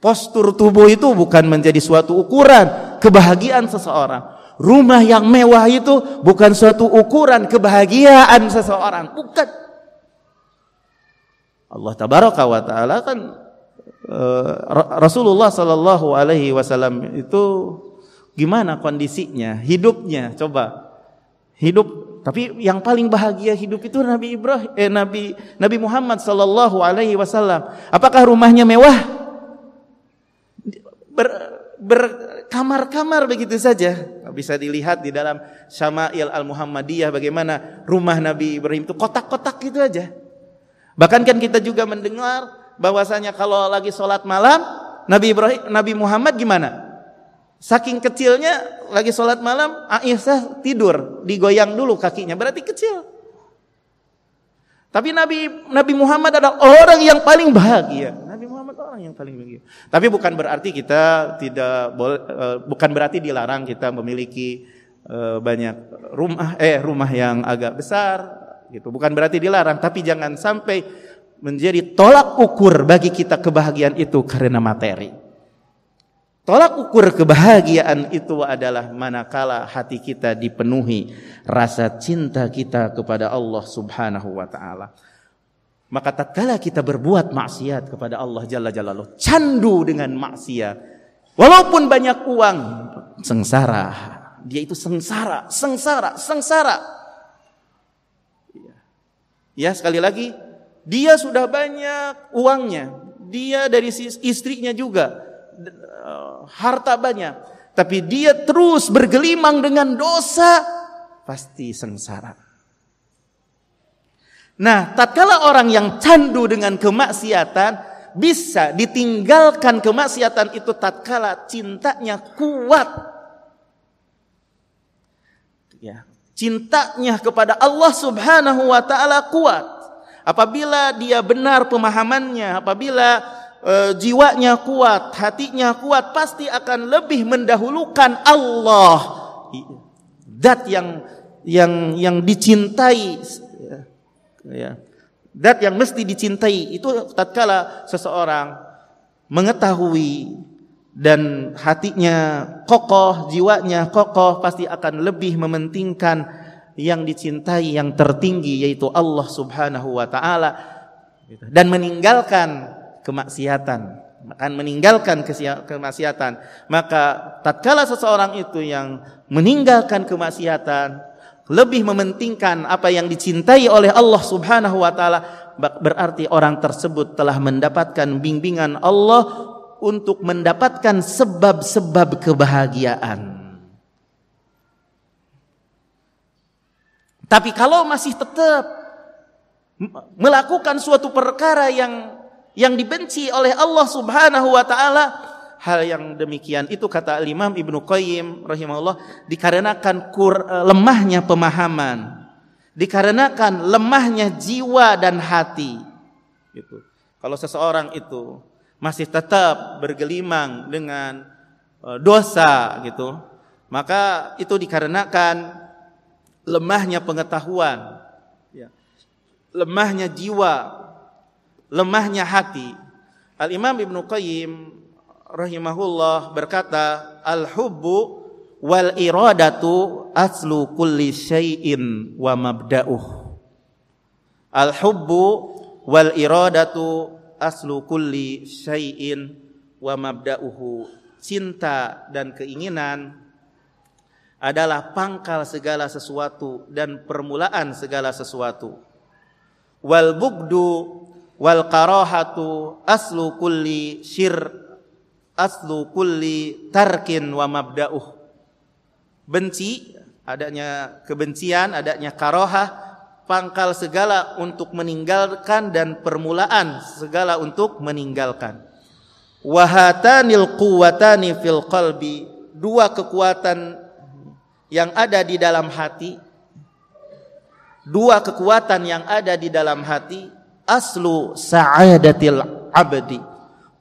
[SPEAKER 1] Postur tubuh itu bukan menjadi suatu ukuran kebahagiaan seseorang. Rumah yang mewah itu bukan suatu ukuran kebahagiaan seseorang, bukan. Allah tabaraka wa taala kan eh, Rasulullah sallallahu alaihi wasallam itu gimana kondisinya, hidupnya coba. Hidup tapi yang paling bahagia hidup itu Nabi Ibrahim eh, Nabi Nabi Muhammad sallallahu alaihi wasallam. Apakah rumahnya mewah? berkamar-kamar begitu saja. Bisa dilihat di dalam Syama'il Al-Muhammadiyah bagaimana rumah Nabi Ibrahim itu kotak-kotak gitu aja. Bahkan kan kita juga mendengar bahwasanya kalau lagi sholat malam Nabi Ibrahim Nabi Muhammad gimana? Saking kecilnya lagi sholat malam Aisyah tidur digoyang dulu kakinya berarti kecil. Tapi Nabi Nabi Muhammad adalah orang yang paling bahagia orang yang paling tinggi. Tapi bukan berarti kita tidak boleh bukan berarti dilarang kita memiliki eh, banyak rumah eh rumah yang agak besar gitu. Bukan berarti dilarang, tapi jangan sampai menjadi tolak ukur bagi kita kebahagiaan itu karena materi. Tolak ukur kebahagiaan itu adalah manakala hati kita dipenuhi rasa cinta kita kepada Allah Subhanahu wa taala. Maka tak tatkala kita berbuat maksiat kepada Allah Jalla Jalla candu dengan maksiat, walaupun banyak uang, sengsara. Dia itu sengsara, sengsara, sengsara. Ya, ya sekali lagi, dia sudah banyak uangnya, dia dari istrinya juga eh, harta banyak, tapi dia terus bergelimang dengan dosa, pasti sengsara. Nah, tatkala orang yang candu dengan kemaksiatan bisa ditinggalkan kemaksiatan itu tatkala cintanya kuat. Ya, cintanya kepada Allah Subhanahu wa taala kuat. Apabila dia benar pemahamannya, apabila e, jiwanya kuat, hatinya kuat, pasti akan lebih mendahulukan Allah. Zat yang yang yang dicintai ya. dat yang mesti dicintai itu tatkala seseorang mengetahui dan hatinya kokoh, jiwanya kokoh pasti akan lebih mementingkan yang dicintai yang tertinggi yaitu Allah Subhanahu wa taala dan meninggalkan kemaksiatan akan meninggalkan kemaksiatan maka tatkala seseorang itu yang meninggalkan kemaksiatan lebih mementingkan apa yang dicintai oleh Allah Subhanahu wa taala berarti orang tersebut telah mendapatkan bimbingan Allah untuk mendapatkan sebab-sebab kebahagiaan. Tapi kalau masih tetap melakukan suatu perkara yang yang dibenci oleh Allah Subhanahu wa taala, hal yang demikian itu kata Imam Ibnu Qayyim rahimahullah dikarenakan kur, eh, lemahnya pemahaman dikarenakan lemahnya jiwa dan hati gitu kalau seseorang itu masih tetap bergelimang dengan eh, dosa gitu maka itu dikarenakan lemahnya pengetahuan ya. lemahnya jiwa lemahnya hati Al Imam Ibnu Qayyim rahimahullah berkata, "Al-hubbu wal iradatu aslu kulli syai'in wa mabda'uh." Al-hubbu wal iradatu aslu kulli syai'in wa mabda'uhu. Cinta dan keinginan adalah pangkal segala sesuatu dan permulaan segala sesuatu. Wal bugdu wal karahatu aslu kulli syir aslu kulli tarkin wa mabda'uh. Benci, adanya kebencian, adanya karohah, pangkal segala untuk meninggalkan dan permulaan segala untuk meninggalkan. Wahatanil quwatani fil qalbi, dua kekuatan yang ada di dalam hati, dua kekuatan yang ada di dalam hati, aslu sa'adatil abdi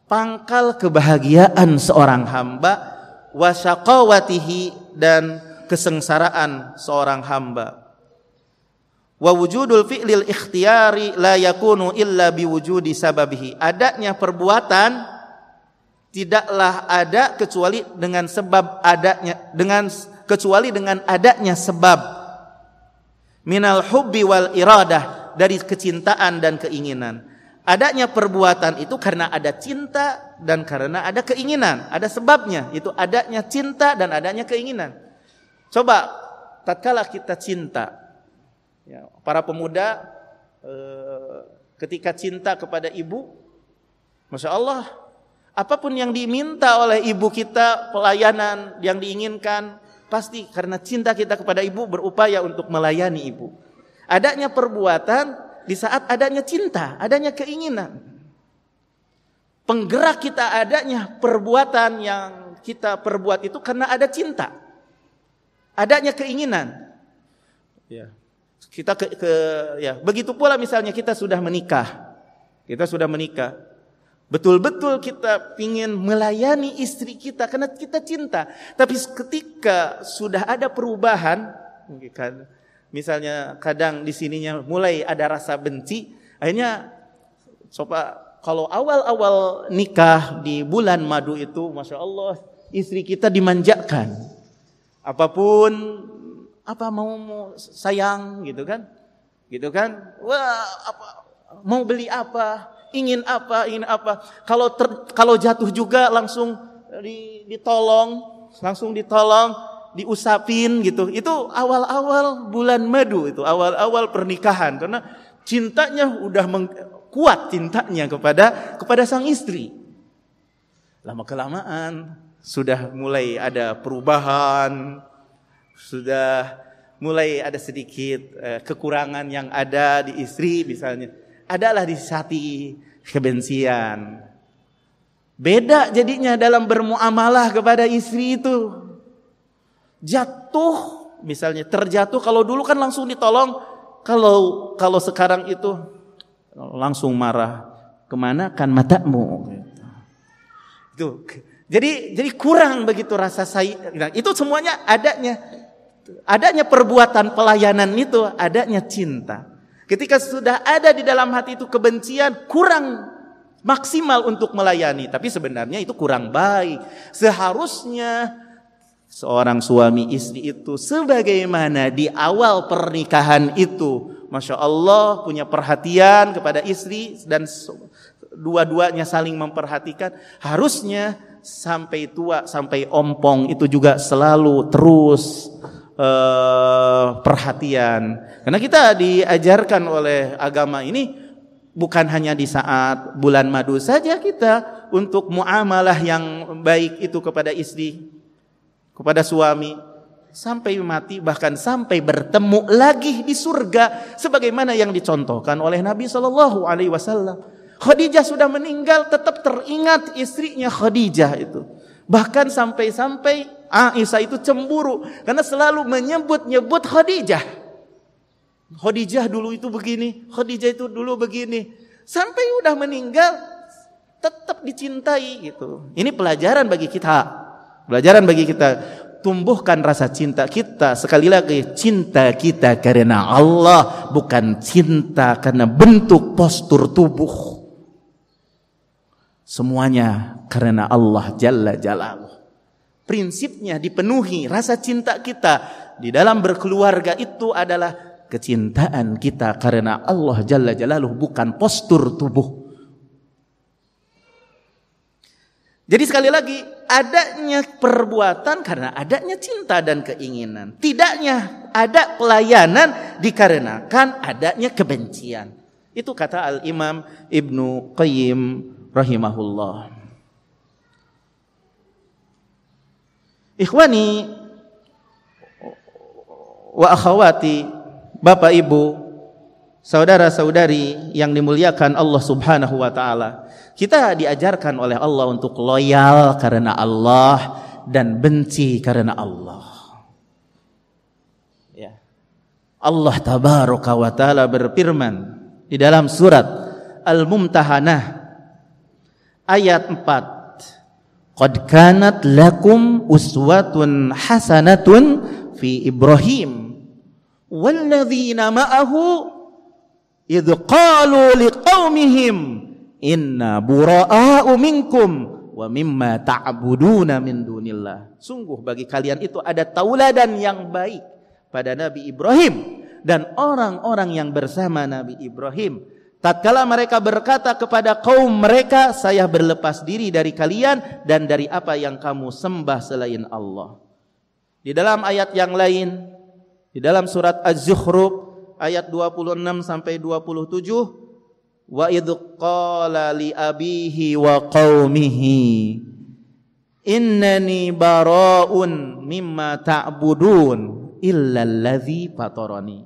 [SPEAKER 1] pangkal kebahagiaan seorang hamba wasyaqawatihi dan kesengsaraan seorang hamba wa wujudul fi'lil ikhtiyari la yakunu illa biwujudi sababihi adanya perbuatan tidaklah ada kecuali dengan sebab adanya dengan kecuali dengan adanya sebab minal hubbi wal iradah dari kecintaan dan keinginan adanya perbuatan itu karena ada cinta dan karena ada keinginan, ada sebabnya, itu adanya cinta dan adanya keinginan. Coba tatkala kita cinta ya, para pemuda eh, ketika cinta kepada ibu Masya Allah apapun yang diminta oleh ibu kita pelayanan yang diinginkan pasti karena cinta kita kepada ibu berupaya untuk melayani ibu adanya perbuatan di saat adanya cinta, adanya keinginan. Penggerak kita adanya perbuatan yang kita perbuat itu karena ada cinta. Adanya keinginan. Ya. Kita ke, ke ya, begitu pula misalnya kita sudah menikah. Kita sudah menikah. Betul-betul kita ingin melayani istri kita karena kita cinta. Tapi ketika sudah ada perubahan, misalnya kadang di sininya mulai ada rasa benci, akhirnya coba kalau awal-awal nikah di bulan madu itu, masya Allah, istri kita dimanjakan. Apapun, apa mau, mau sayang gitu kan, gitu kan? Wah, apa, mau beli apa, ingin apa, ingin apa. Kalau ter, kalau jatuh juga langsung ditolong, langsung ditolong diusapin gitu. Itu awal-awal bulan madu itu, awal-awal pernikahan karena cintanya udah kuat cintanya kepada kepada sang istri. Lama kelamaan sudah mulai ada perubahan, sudah mulai ada sedikit eh, kekurangan yang ada di istri misalnya. Adalah di hati kebencian. Beda jadinya dalam bermuamalah kepada istri itu jatuh misalnya terjatuh kalau dulu kan langsung ditolong kalau kalau sekarang itu langsung marah kemana kan matamu itu jadi jadi kurang begitu rasa saya nah, itu semuanya adanya adanya perbuatan pelayanan itu adanya cinta ketika sudah ada di dalam hati itu kebencian kurang maksimal untuk melayani tapi sebenarnya itu kurang baik seharusnya seorang suami istri itu sebagaimana di awal pernikahan itu Masya Allah punya perhatian kepada istri dan dua-duanya saling memperhatikan harusnya sampai tua sampai ompong itu juga selalu terus uh, perhatian karena kita diajarkan oleh agama ini bukan hanya di saat bulan madu saja kita untuk muamalah yang baik itu kepada istri kepada suami sampai mati bahkan sampai bertemu lagi di surga sebagaimana yang dicontohkan oleh Nabi Shallallahu alaihi wasallam. Khadijah sudah meninggal tetap teringat istrinya Khadijah itu. Bahkan sampai-sampai Aisyah itu cemburu karena selalu menyebut-nyebut Khadijah. Khadijah dulu itu begini, Khadijah itu dulu begini. Sampai udah meninggal tetap dicintai gitu. Ini pelajaran bagi kita. Pelajaran bagi kita tumbuhkan rasa cinta kita sekali lagi cinta kita karena Allah bukan cinta karena bentuk postur tubuh. Semuanya karena Allah Jalla Jalaluh. Prinsipnya dipenuhi rasa cinta kita di dalam berkeluarga itu adalah kecintaan kita karena Allah Jalla Jalaluh bukan postur tubuh. Jadi sekali lagi adanya perbuatan karena adanya cinta dan keinginan. Tidaknya ada pelayanan dikarenakan adanya kebencian. Itu kata Al-Imam Ibnu Qayyim rahimahullah. Ikhwani wa akhawati, Bapak Ibu Saudara-saudari yang dimuliakan Allah Subhanahu wa taala, kita diajarkan oleh Allah untuk loyal karena Allah dan benci karena Allah. Ya. Allah tabaraka wa taala berfirman di dalam surat Al-Mumtahanah ayat 4 Qad kanat lakum uswatun hasanatun fi Ibrahim walladzina ma'ahu idh qalu liqaumihim inna bura'a'u minkum wa mimma ta'buduna min dunillah. Sungguh bagi kalian itu ada tauladan yang baik pada Nabi Ibrahim dan orang-orang yang bersama Nabi Ibrahim. Tatkala mereka berkata kepada kaum mereka, saya berlepas diri dari kalian dan dari apa yang kamu sembah selain Allah. Di dalam ayat yang lain, di dalam surat Az-Zukhruf ayat 26 sampai 27 wa idh qala li abihi wa qaumihi innani baraun mimma ta'budun illa allazi fatarani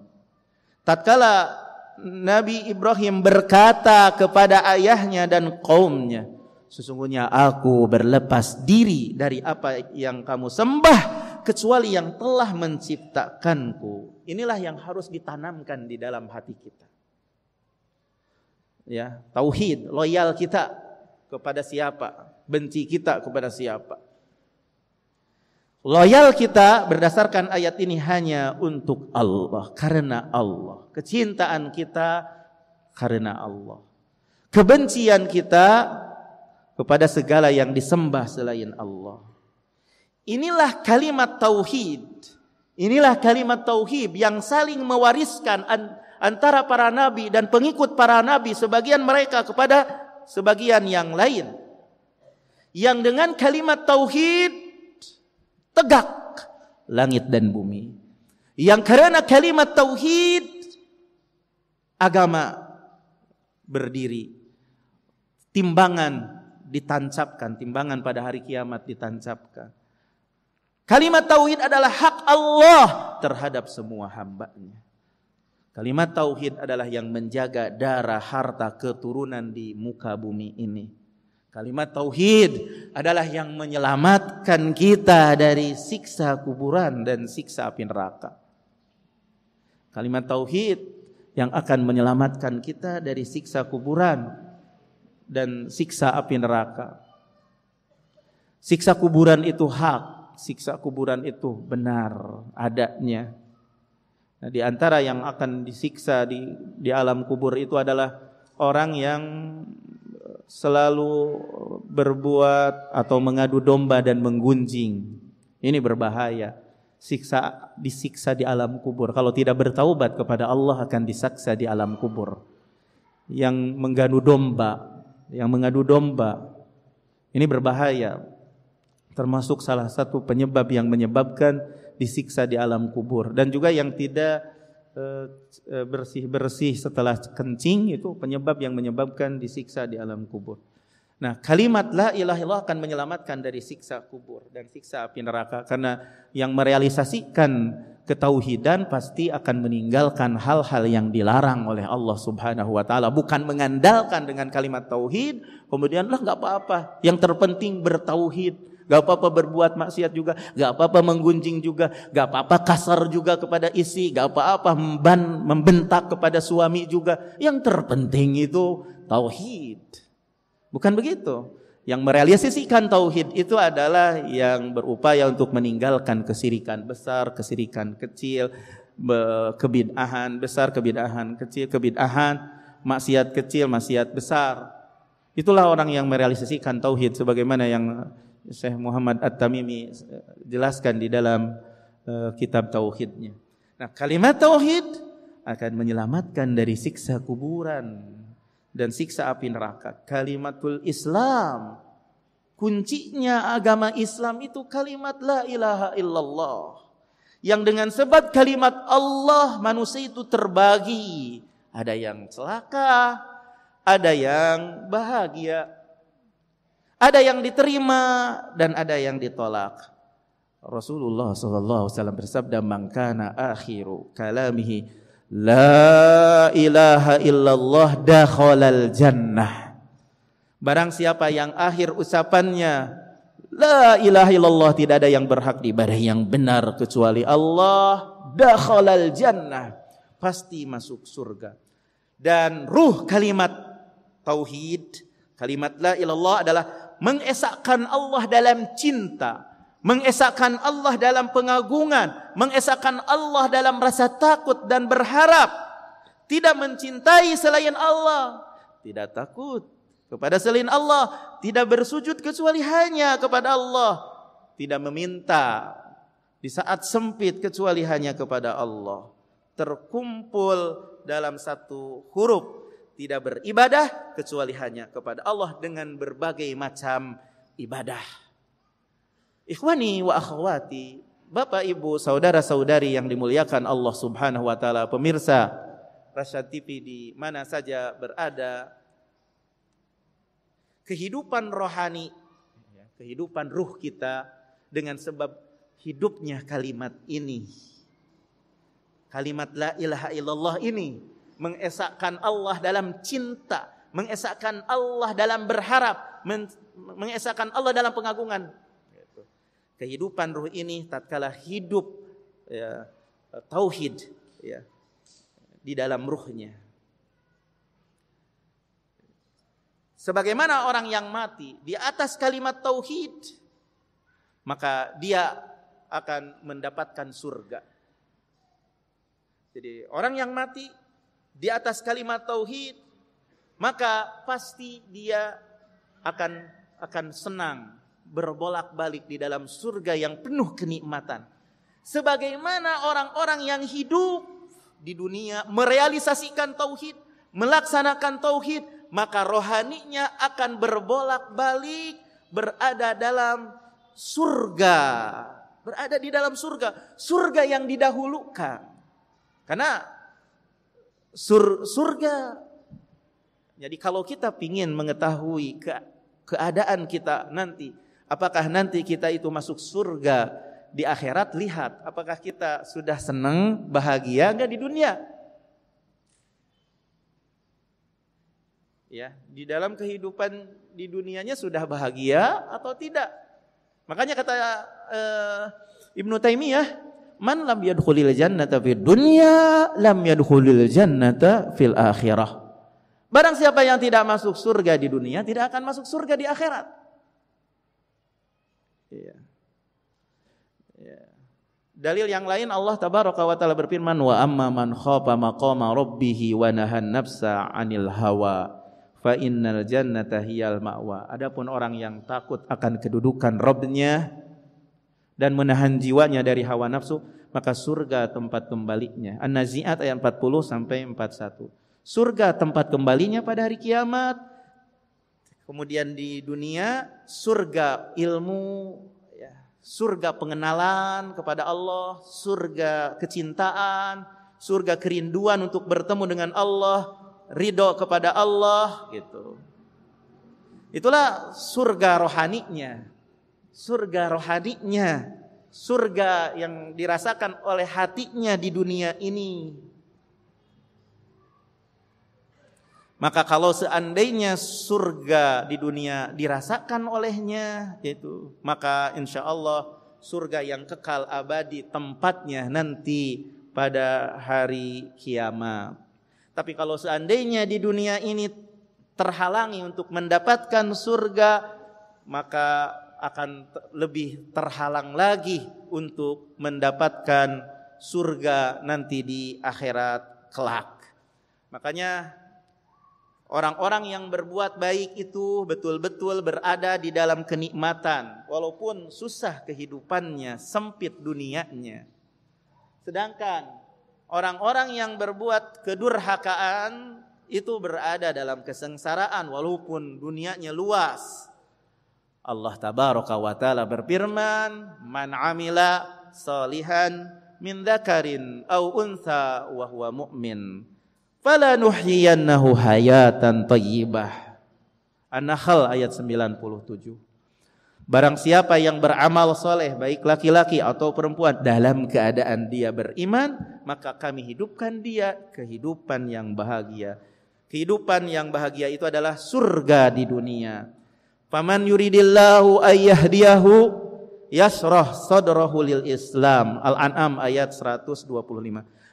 [SPEAKER 1] tatkala Nabi Ibrahim berkata kepada ayahnya dan kaumnya sesungguhnya aku berlepas diri dari apa yang kamu sembah kecuali yang telah menciptakanku. Inilah yang harus ditanamkan di dalam hati kita. Ya, tauhid, loyal kita kepada siapa, benci kita kepada siapa. Loyal kita berdasarkan ayat ini hanya untuk Allah, karena Allah. Kecintaan kita karena Allah. Kebencian kita kepada segala yang disembah selain Allah. Inilah kalimat tauhid. Inilah kalimat tauhid yang saling mewariskan antara para nabi dan pengikut para nabi sebagian mereka kepada sebagian yang lain. Yang dengan kalimat tauhid tegak langit dan bumi. Yang karena kalimat tauhid agama berdiri. Timbangan ditancapkan, timbangan pada hari kiamat ditancapkan. Kalimat tauhid adalah hak Allah terhadap semua hambanya. Kalimat tauhid adalah yang menjaga darah harta keturunan di muka bumi ini. Kalimat tauhid adalah yang menyelamatkan kita dari siksa kuburan dan siksa api neraka. Kalimat tauhid yang akan menyelamatkan kita dari siksa kuburan dan siksa api neraka. Siksa kuburan itu hak, siksa kuburan itu benar adanya. Nah, di antara yang akan disiksa di di alam kubur itu adalah orang yang eh, selalu berbuat atau mengadu domba dan menggunjing. Ini berbahaya. Siksa disiksa di alam kubur. Kalau tidak bertaubat kepada Allah akan disaksa di alam kubur. Yang mengadu domba, yang mengadu domba. Ini berbahaya termasuk salah satu penyebab yang menyebabkan disiksa di alam kubur dan juga yang tidak eh, eh, bersih-bersih setelah kencing itu penyebab yang menyebabkan disiksa di alam kubur. Nah, kalimat la ilaha illallah akan menyelamatkan dari siksa kubur dan siksa api neraka karena yang merealisasikan ketauhidan pasti akan meninggalkan hal-hal yang dilarang oleh Allah Subhanahu wa taala, bukan mengandalkan dengan kalimat tauhid, kemudian lah nggak apa-apa, yang terpenting bertauhid Gak apa-apa berbuat maksiat juga, gak apa-apa menggunjing juga, gak apa-apa kasar juga kepada istri, gak apa-apa memban, membentak kepada suami juga. Yang terpenting itu tauhid. Bukan begitu. Yang merealisasikan tauhid itu adalah yang berupaya untuk meninggalkan kesirikan besar, kesirikan kecil, kebid'ahan besar, kebid'ahan kecil, kebid'ahan, maksiat kecil, maksiat besar. Itulah orang yang merealisasikan tauhid sebagaimana yang Syekh Muhammad At-Tamimi eh, jelaskan di dalam eh, kitab tauhidnya. Nah, kalimat tauhid akan menyelamatkan dari siksa kuburan dan siksa api neraka. Kalimatul Islam kuncinya agama Islam itu kalimat la ilaha illallah. Yang dengan sebab kalimat Allah manusia itu terbagi. Ada yang celaka, ada yang bahagia, ada yang diterima dan ada yang ditolak. Rasulullah sallallahu bersabda, "Mangkana akhiru kalamihi la ilaha illallah dakhalal jannah." Barang siapa yang akhir usapannya La ilaha illallah tidak ada yang berhak diibadahi yang benar kecuali Allah. Dakhalal jannah. Pasti masuk surga. Dan ruh kalimat tauhid, kalimat la ilallah adalah mengesahkan Allah dalam cinta, mengesahkan Allah dalam pengagungan, mengesahkan Allah dalam rasa takut dan berharap, tidak mencintai selain Allah, tidak takut kepada selain Allah, tidak bersujud kecuali hanya kepada Allah, tidak meminta di saat sempit kecuali hanya kepada Allah, terkumpul dalam satu huruf tidak beribadah kecuali hanya kepada Allah dengan berbagai macam ibadah. Ikhwani wa akhwati, Bapak Ibu, saudara-saudari yang dimuliakan Allah Subhanahu wa taala, pemirsa Rasyad TV di mana saja berada, kehidupan rohani, ya, kehidupan ruh kita dengan sebab hidupnya kalimat ini. Kalimat la ilaha illallah ini mengesakan Allah dalam cinta, mengesakan Allah dalam berharap, mengesakan Allah dalam pengagungan. Gitu. Kehidupan ruh ini tatkala hidup ya, tauhid ya, di dalam ruhnya. Sebagaimana orang yang mati di atas kalimat tauhid, maka dia akan mendapatkan surga. Jadi orang yang mati di atas kalimat tauhid, maka pasti dia akan akan senang berbolak-balik di dalam surga yang penuh kenikmatan. Sebagaimana orang-orang yang hidup di dunia merealisasikan tauhid, melaksanakan tauhid, maka rohaninya akan berbolak-balik berada dalam surga, berada di dalam surga, surga yang didahulukan. Karena sur surga. Jadi kalau kita ingin mengetahui ke keadaan kita nanti, apakah nanti kita itu masuk surga di akhirat, lihat apakah kita sudah senang, bahagia enggak di dunia. Ya, di dalam kehidupan di dunianya sudah bahagia atau tidak. Makanya kata uh, Ibnu Taimiyah Man lam yadkhulil jannata fid dunya lam yadkhulil jannata fil akhirah. Barang siapa yang tidak masuk surga di dunia tidak akan masuk surga di akhirat. Iya. iya. Dalil yang lain Allah tabaraka wa taala berfirman wa amma man khafa maqama rabbih wa nahan nafsa 'anil hawa fa innal jannata hiyal ma'wa. Adapun orang yang takut akan kedudukan Rabbnya dan menahan jiwanya dari hawa nafsu, maka surga tempat kembalinya. An-Nazi'at ayat 40 sampai 41. Surga tempat kembalinya pada hari kiamat. Kemudian di dunia surga ilmu, ya, surga pengenalan kepada Allah, surga kecintaan, surga kerinduan untuk bertemu dengan Allah, ridho kepada Allah gitu. Itulah surga rohaninya surga rohaninya, surga yang dirasakan oleh hatinya di dunia ini. Maka kalau seandainya surga di dunia dirasakan olehnya, yaitu maka insya Allah surga yang kekal abadi tempatnya nanti pada hari kiamat. Tapi kalau seandainya di dunia ini terhalangi untuk mendapatkan surga, maka akan lebih terhalang lagi untuk mendapatkan surga nanti di akhirat kelak. Makanya orang-orang yang berbuat baik itu betul-betul berada di dalam kenikmatan walaupun susah kehidupannya, sempit dunianya. Sedangkan orang-orang yang berbuat kedurhakaan itu berada dalam kesengsaraan walaupun dunianya luas Allah tabaraka wa taala berfirman, "Man 'amila salihan min dzakarin aw untha wa huwa mu'min, fala nuhyiyannahu hayatan thayyibah." An-Nahl ayat 97. Barang siapa yang beramal soleh baik laki-laki atau perempuan dalam keadaan dia beriman maka kami hidupkan dia kehidupan yang bahagia. Kehidupan yang bahagia itu adalah surga di dunia Faman yuridillahu ayyahdiyahu yasrah sadrahu lil Islam. Al-An'am ayat 125.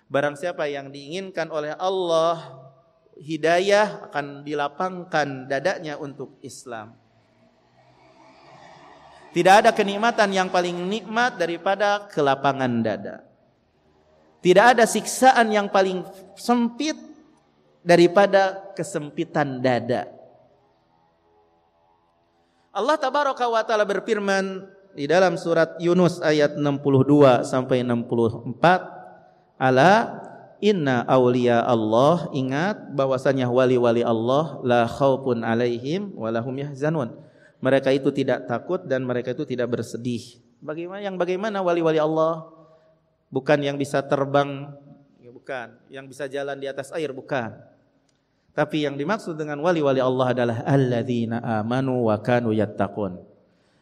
[SPEAKER 1] Barang siapa yang diinginkan oleh Allah hidayah akan dilapangkan dadanya untuk Islam. Tidak ada kenikmatan yang paling nikmat daripada kelapangan dada. Tidak ada siksaan yang paling sempit daripada kesempitan dada. Allah tabaraka wa taala berfirman di dalam surat Yunus ayat 62 sampai 64 ala inna aulia Allah ingat bahwasanya wali-wali Allah la khaufun alaihim walahum yahzanun mereka itu tidak takut dan mereka itu tidak bersedih bagaimana yang bagaimana wali-wali Allah bukan yang bisa terbang ya bukan yang bisa jalan di atas air bukan tapi yang dimaksud dengan wali-wali Allah adalah alladzina amanu wa kanu yattaqun.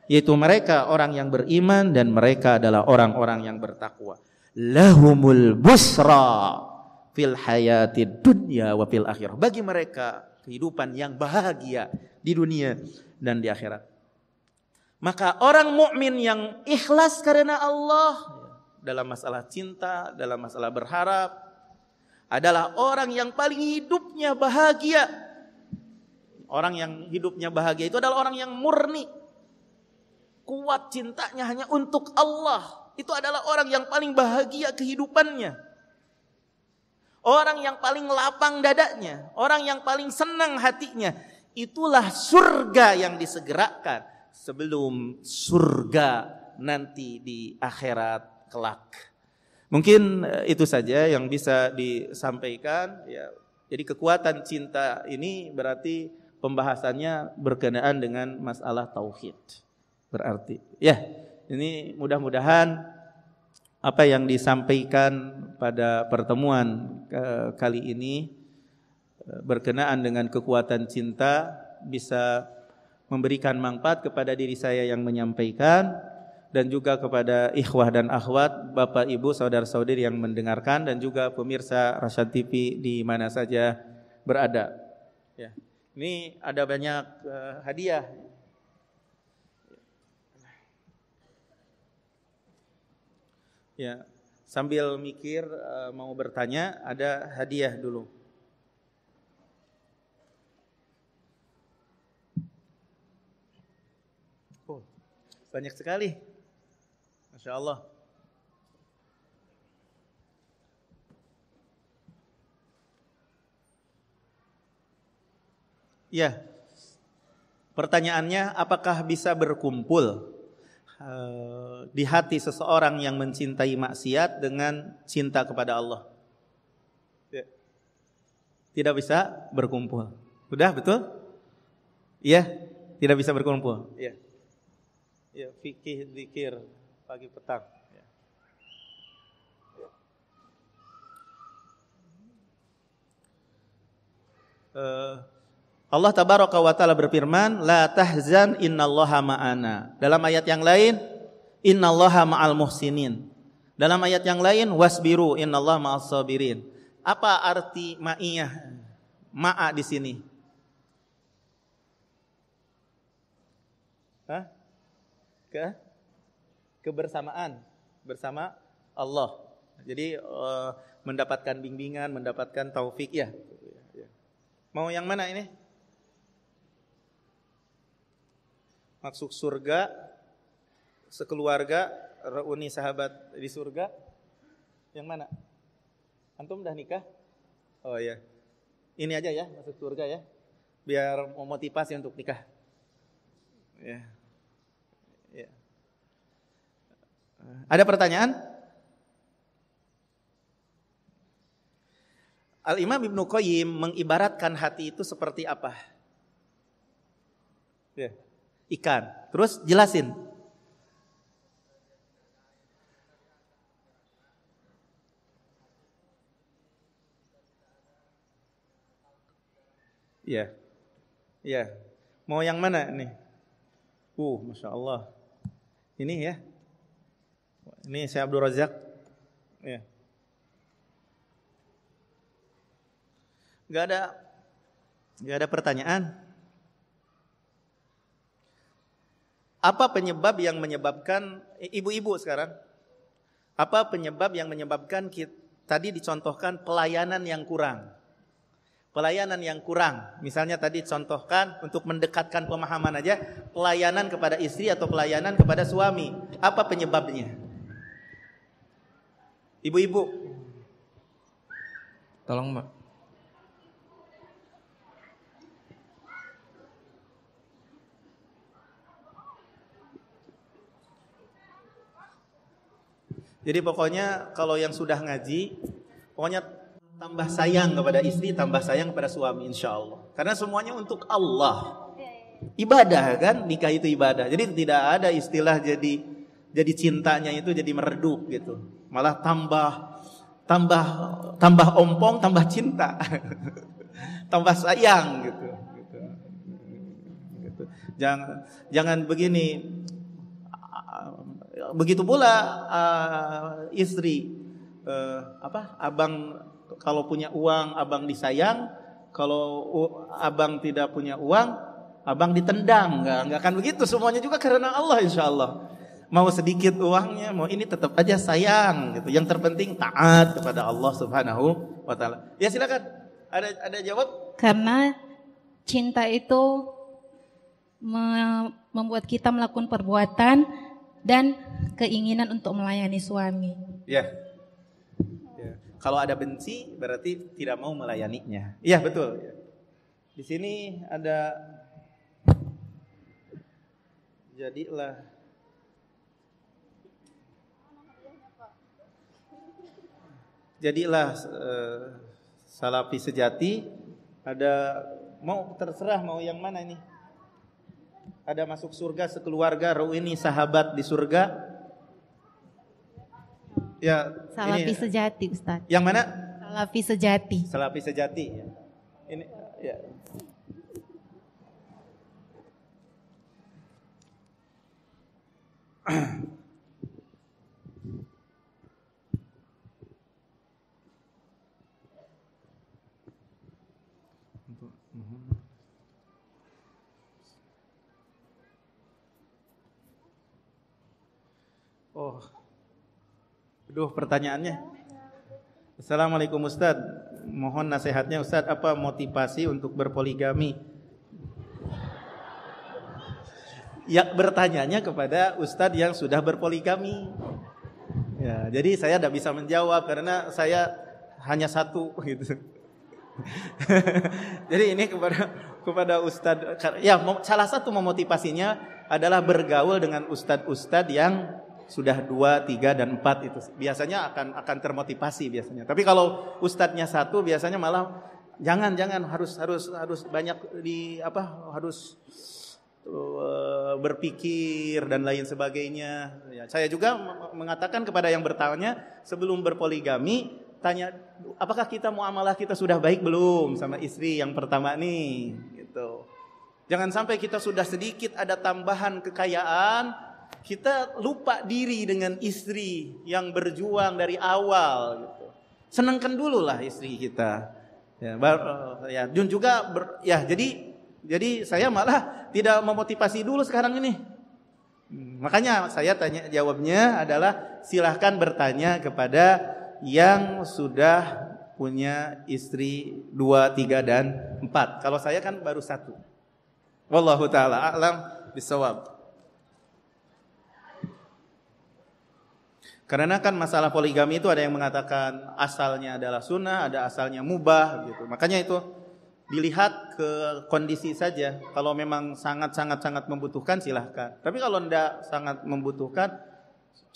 [SPEAKER 1] Yaitu mereka orang yang beriman dan mereka adalah orang-orang yang bertakwa. Lahumul busra fil hayati dunya wa fil akhirah. Bagi mereka kehidupan yang bahagia di dunia dan di akhirat. Maka orang mukmin yang ikhlas karena Allah dalam masalah cinta, dalam masalah berharap, adalah orang yang paling hidupnya bahagia. Orang yang hidupnya bahagia itu adalah orang yang murni. Kuat cintanya hanya untuk Allah. Itu adalah orang yang paling bahagia kehidupannya. Orang yang paling lapang dadanya, orang yang paling senang hatinya, itulah surga yang disegerakan sebelum surga nanti di akhirat kelak. Mungkin eh, itu saja yang bisa disampaikan. Ya. Jadi kekuatan cinta ini berarti pembahasannya berkenaan dengan masalah tauhid. Berarti, ya, ini mudah-mudahan apa yang disampaikan pada pertemuan eh, kali ini eh, berkenaan dengan kekuatan cinta bisa memberikan manfaat kepada diri saya yang menyampaikan dan juga kepada ikhwah dan akhwat, bapak ibu saudara-saudari yang mendengarkan dan juga pemirsa Rasyad TV di mana saja berada. Ya. Ini ada banyak uh, hadiah. Ya, sambil mikir uh, mau bertanya, ada hadiah dulu. Oh, banyak sekali insyaallah Ya. Pertanyaannya apakah bisa berkumpul eh, di hati seseorang yang mencintai maksiat dengan cinta kepada Allah? Ya. Tidak bisa berkumpul. Sudah betul? Ya, tidak bisa berkumpul. Iya. Ya, fikih zikir pagi petang. Ya. Uh, Allah tabaraka wa taala berfirman, "La tahzan innallaha ma'ana." Dalam ayat yang lain, "Innallaha ma'al muhsinin." Dalam ayat yang lain, "Wasbiru innallaha ma'as sabirin." Apa arti ma'iyah? Ma'a di sini. Hah? Ke? kebersamaan bersama Allah. Jadi uh, mendapatkan bimbingan, mendapatkan taufik ya. Mau yang mana ini? Masuk surga sekeluarga reuni sahabat di surga. Yang mana? Antum udah nikah? Oh ya. Ini aja ya, masuk surga ya. Biar memotivasi untuk nikah. Ya. Ada pertanyaan? Al-Imam Ibnu Qayyim mengibaratkan hati itu seperti apa? Ya. Ikan. Terus jelasin. Ya, Iya. Mau yang mana nih? Uh, Masya Allah. Ini ya. Ini saya Abdul Razak. Ya. Gak ada gak ada pertanyaan. Apa penyebab yang menyebabkan ibu-ibu sekarang? Apa penyebab yang menyebabkan kita, tadi dicontohkan pelayanan yang kurang? Pelayanan yang kurang, misalnya tadi contohkan untuk mendekatkan pemahaman aja, pelayanan kepada istri atau pelayanan kepada suami. Apa penyebabnya? Ibu-ibu. Tolong, Mbak. Jadi pokoknya kalau yang sudah ngaji, pokoknya tambah sayang kepada istri, tambah sayang kepada suami insya Allah. Karena semuanya untuk Allah. Ibadah kan, nikah itu ibadah. Jadi tidak ada istilah jadi jadi cintanya itu jadi meredup gitu malah tambah tambah tambah ompong, tambah cinta, tambah sayang gitu. gitu. Jangan jangan begini. Begitu pula uh, istri uh, apa abang kalau punya uang abang disayang, kalau uh, abang tidak punya uang abang ditendang nggak nggak akan begitu semuanya juga karena Allah insya Allah mau sedikit uangnya, mau ini tetap aja sayang gitu. Yang terpenting taat kepada Allah Subhanahu wa taala. Ya silakan. Ada ada jawab? Karena cinta itu membuat kita melakukan perbuatan dan keinginan untuk melayani suami. Ya. Yeah. Kalau ada benci berarti tidak mau melayaninya. Iya betul. Di sini ada jadilah jadilah eh, salafi sejati. Ada mau terserah mau yang mana ini? Ada masuk surga sekeluarga, ru ini sahabat di surga. Ya, salafi ini, eh, sejati, Ustaz. Yang mana? Salafi sejati. Salafi sejati. Ya. Ini ya. Oh. Aduh pertanyaannya. Assalamualaikum Ustaz. Mohon nasihatnya Ustaz, apa motivasi untuk berpoligami? Ya bertanyanya kepada Ustadz yang sudah berpoligami. Ya, jadi saya tidak bisa menjawab karena saya hanya satu gitu. jadi ini kepada kepada Ustadz ya salah satu memotivasinya adalah bergaul dengan Ustadz-Ustadz yang sudah dua, tiga, dan empat itu biasanya akan akan termotivasi biasanya. Tapi kalau ustadznya satu biasanya malah jangan jangan harus harus harus banyak di apa harus eh, berpikir dan lain sebagainya. Ya, saya juga mengatakan kepada yang bertanya sebelum berpoligami tanya apakah kita muamalah kita sudah baik belum sama istri yang pertama nih gitu. Jangan sampai kita sudah sedikit ada tambahan kekayaan kita lupa diri dengan istri yang berjuang dari awal gitu. Senangkan dulu lah istri kita. Ya, bar, eh, ya Jun juga ber, ya jadi jadi saya malah tidak memotivasi dulu sekarang ini. Hmm, makanya saya tanya jawabnya adalah silahkan bertanya kepada yang sudah punya istri dua, tiga dan empat. Kalau saya kan baru satu. Wallahu taala a'lam bisawab. Karena kan masalah poligami itu ada yang mengatakan asalnya adalah sunnah, ada asalnya mubah gitu. Makanya itu dilihat ke kondisi saja. Kalau memang sangat-sangat sangat membutuhkan silahkan. Tapi kalau tidak sangat membutuhkan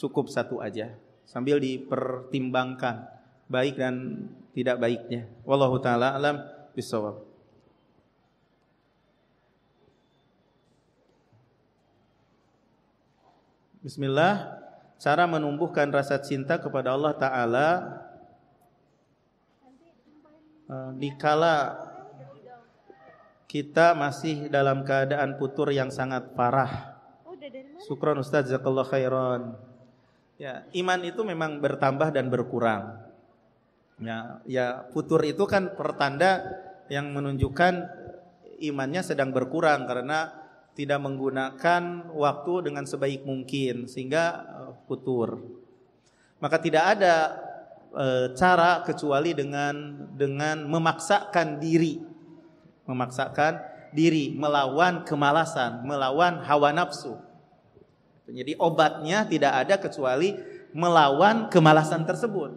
[SPEAKER 1] cukup satu aja sambil dipertimbangkan baik dan tidak baiknya. Wallahu taala alam bisawab. Bismillah cara menumbuhkan rasa cinta kepada Allah Ta'ala e, dikala kita masih dalam keadaan putur yang sangat parah. Syukron Ustaz Zakallah Khairan. Ya, iman itu memang bertambah dan berkurang. Ya, ya putur itu kan pertanda yang menunjukkan imannya sedang berkurang karena tidak menggunakan waktu dengan sebaik mungkin sehingga futur. Eh, Maka tidak ada e, cara kecuali dengan dengan memaksakan diri, memaksakan diri melawan kemalasan, melawan hawa nafsu. Jadi obatnya tidak ada kecuali melawan kemalasan tersebut.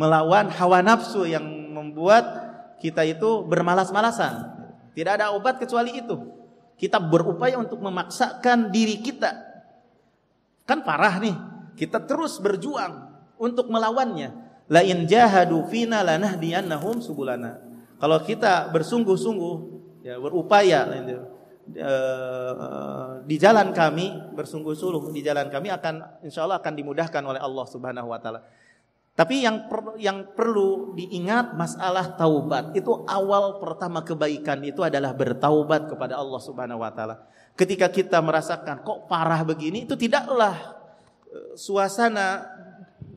[SPEAKER 1] Melawan hawa nafsu yang membuat kita itu bermalas-malasan. Tidak ada obat kecuali itu. Kita berupaya untuk memaksakan diri kita. Kan parah nih. Kita terus berjuang untuk melawannya. La in jahadu fina lanahdiyannahum subulana. Kalau kita bersungguh-sungguh ya berupaya ya, eh, di jalan kami bersungguh-sungguh di jalan kami akan insya Allah akan dimudahkan oleh Allah Subhanahu wa taala. Tapi yang per, yang perlu diingat masalah taubat itu awal pertama kebaikan itu adalah bertaubat kepada Allah Subhanahu wa taala. Ketika kita merasakan kok parah begini itu tidaklah e, suasana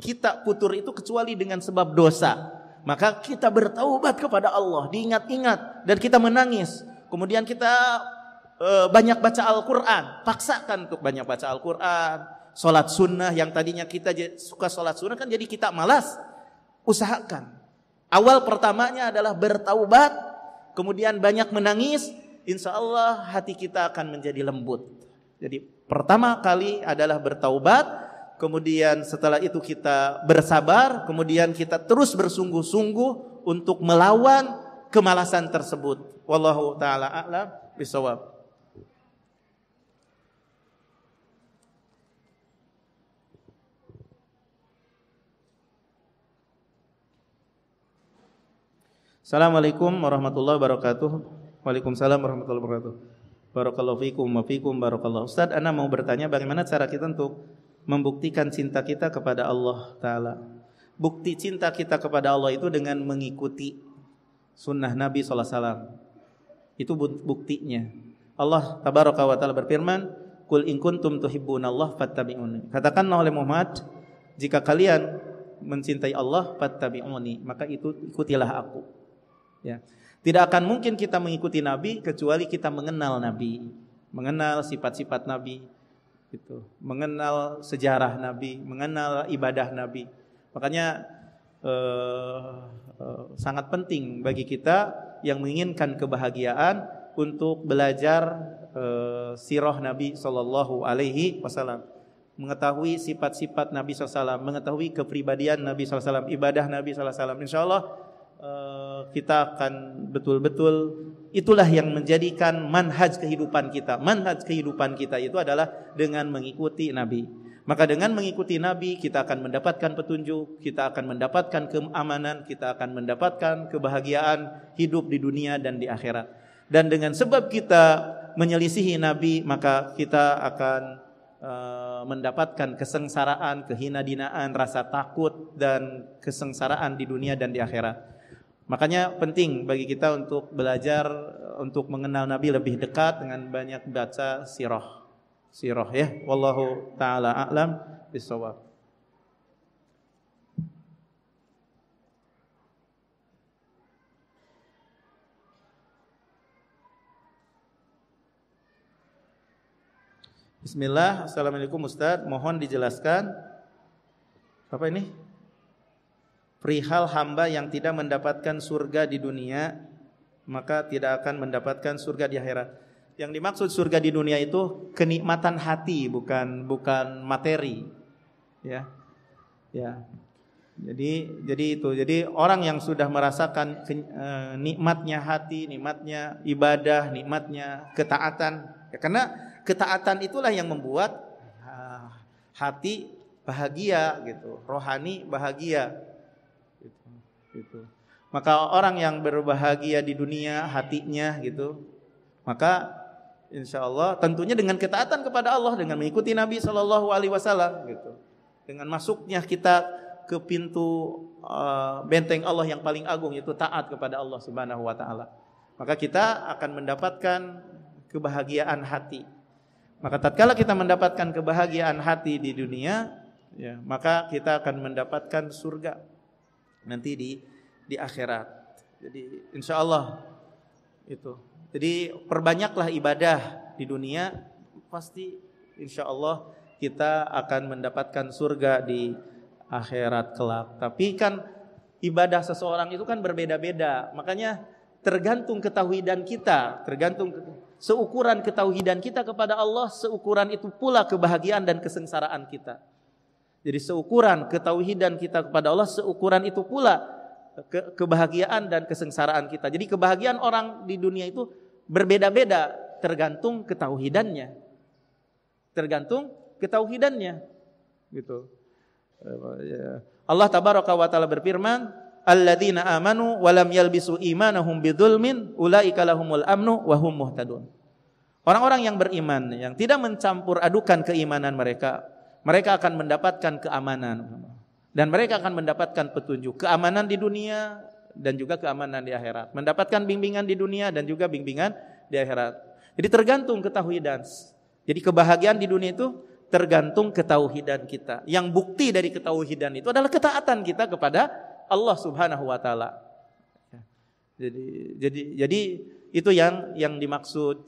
[SPEAKER 1] kita putur itu kecuali dengan sebab dosa. Maka kita bertaubat kepada Allah, diingat-ingat dan kita menangis. Kemudian kita e, banyak baca Al-Qur'an, paksakan untuk banyak baca Al-Qur'an sholat sunnah yang tadinya kita suka sholat sunnah kan jadi kita malas. Usahakan. Awal pertamanya adalah bertaubat, kemudian banyak menangis, insya Allah hati kita akan menjadi lembut. Jadi pertama kali adalah bertaubat, kemudian setelah itu kita bersabar, kemudian kita terus bersungguh-sungguh untuk melawan kemalasan tersebut. Wallahu taala a'lam bisawab. Assalamualaikum warahmatullahi wabarakatuh. Waalaikumsalam warahmatullahi wabarakatuh. Barakallahu fikum wa fikum barakallahu. Ustaz, ana mau bertanya bagaimana cara kita untuk membuktikan cinta kita kepada Allah taala. Bukti cinta kita kepada Allah itu dengan mengikuti sunnah Nabi sallallahu alaihi wasallam. Itu buktinya. Allah tabaraka wa taala berfirman, "Qul in kuntum Allah fattabi'uni." Katakanlah oleh Muhammad, jika kalian mencintai Allah fattabi'uni, maka itu ikutilah aku. Ya. Tidak akan mungkin kita mengikuti Nabi kecuali kita mengenal Nabi, mengenal sifat-sifat Nabi, gitu. mengenal sejarah Nabi, mengenal ibadah Nabi. Makanya eh, eh, sangat penting bagi kita yang menginginkan kebahagiaan untuk belajar eh, sirah Nabi Shallallahu Alaihi Wasallam mengetahui sifat-sifat Nabi SAW, mengetahui kepribadian Nabi SAW, ibadah Nabi SAW. Insya Allah eh, kita akan betul-betul itulah yang menjadikan manhaj kehidupan kita. Manhaj kehidupan kita itu adalah dengan mengikuti Nabi. Maka dengan mengikuti Nabi kita akan mendapatkan petunjuk, kita akan mendapatkan keamanan, kita akan mendapatkan kebahagiaan hidup di dunia dan di akhirat. Dan dengan sebab kita menyelisihi Nabi maka kita akan eh, mendapatkan kesengsaraan, kehinadinaan, rasa takut dan kesengsaraan di dunia dan di akhirat. Makanya penting bagi kita untuk belajar untuk mengenal Nabi lebih dekat dengan banyak baca sirah. Sirah ya. Wallahu taala a'lam bisawab. Bismillah, Assalamualaikum Ustaz Mohon dijelaskan Apa ini? perihal hamba yang tidak mendapatkan surga di dunia maka tidak akan mendapatkan surga di akhirat. Yang dimaksud surga di dunia itu kenikmatan hati bukan bukan materi. Ya. Ya. Jadi jadi itu. Jadi orang yang sudah merasakan ke, e, nikmatnya hati, nikmatnya ibadah, nikmatnya ketaatan. Ya, karena ketaatan itulah yang membuat ah, hati bahagia gitu, rohani bahagia. Gitu. Maka orang yang berbahagia di dunia hatinya gitu, maka insya Allah tentunya dengan ketaatan kepada Allah dengan mengikuti Nabi Shallallahu Alaihi Wasallam gitu, dengan masuknya kita ke pintu uh, benteng Allah yang paling agung yaitu taat kepada Allah Subhanahu Wa Taala, maka kita akan mendapatkan kebahagiaan hati. Maka tatkala kita mendapatkan kebahagiaan hati di dunia, ya, maka kita akan mendapatkan surga nanti di di akhirat. Jadi insya Allah itu. Jadi perbanyaklah ibadah di dunia pasti insya Allah kita akan mendapatkan surga di akhirat kelak. Tapi kan ibadah seseorang itu kan berbeda-beda. Makanya tergantung ketahui dan kita, tergantung seukuran ketahui dan kita kepada Allah, seukuran itu pula kebahagiaan dan kesengsaraan kita. Jadi seukuran ketauhidan kita kepada Allah, seukuran itu pula ke kebahagiaan dan kesengsaraan kita. Jadi kebahagiaan orang di dunia itu berbeda-beda tergantung ketauhidannya. Tergantung ketauhidannya. Gitu. Allah tabaraka wa taala berfirman, "Alladzina amanu wa lam yalbisu imanahum bidzulmin ulaika lahumul amnu wa hum muhtadun." Orang-orang yang beriman yang tidak mencampur adukan keimanan mereka mereka akan mendapatkan keamanan dan mereka akan mendapatkan petunjuk, keamanan di dunia dan juga keamanan di akhirat, mendapatkan bimbingan di dunia dan juga bimbingan di akhirat. Jadi tergantung ketauhidan. Jadi kebahagiaan di dunia itu tergantung dan kita. Yang bukti dari dan itu adalah ketaatan kita kepada Allah Subhanahu wa taala. Jadi jadi jadi itu yang yang dimaksud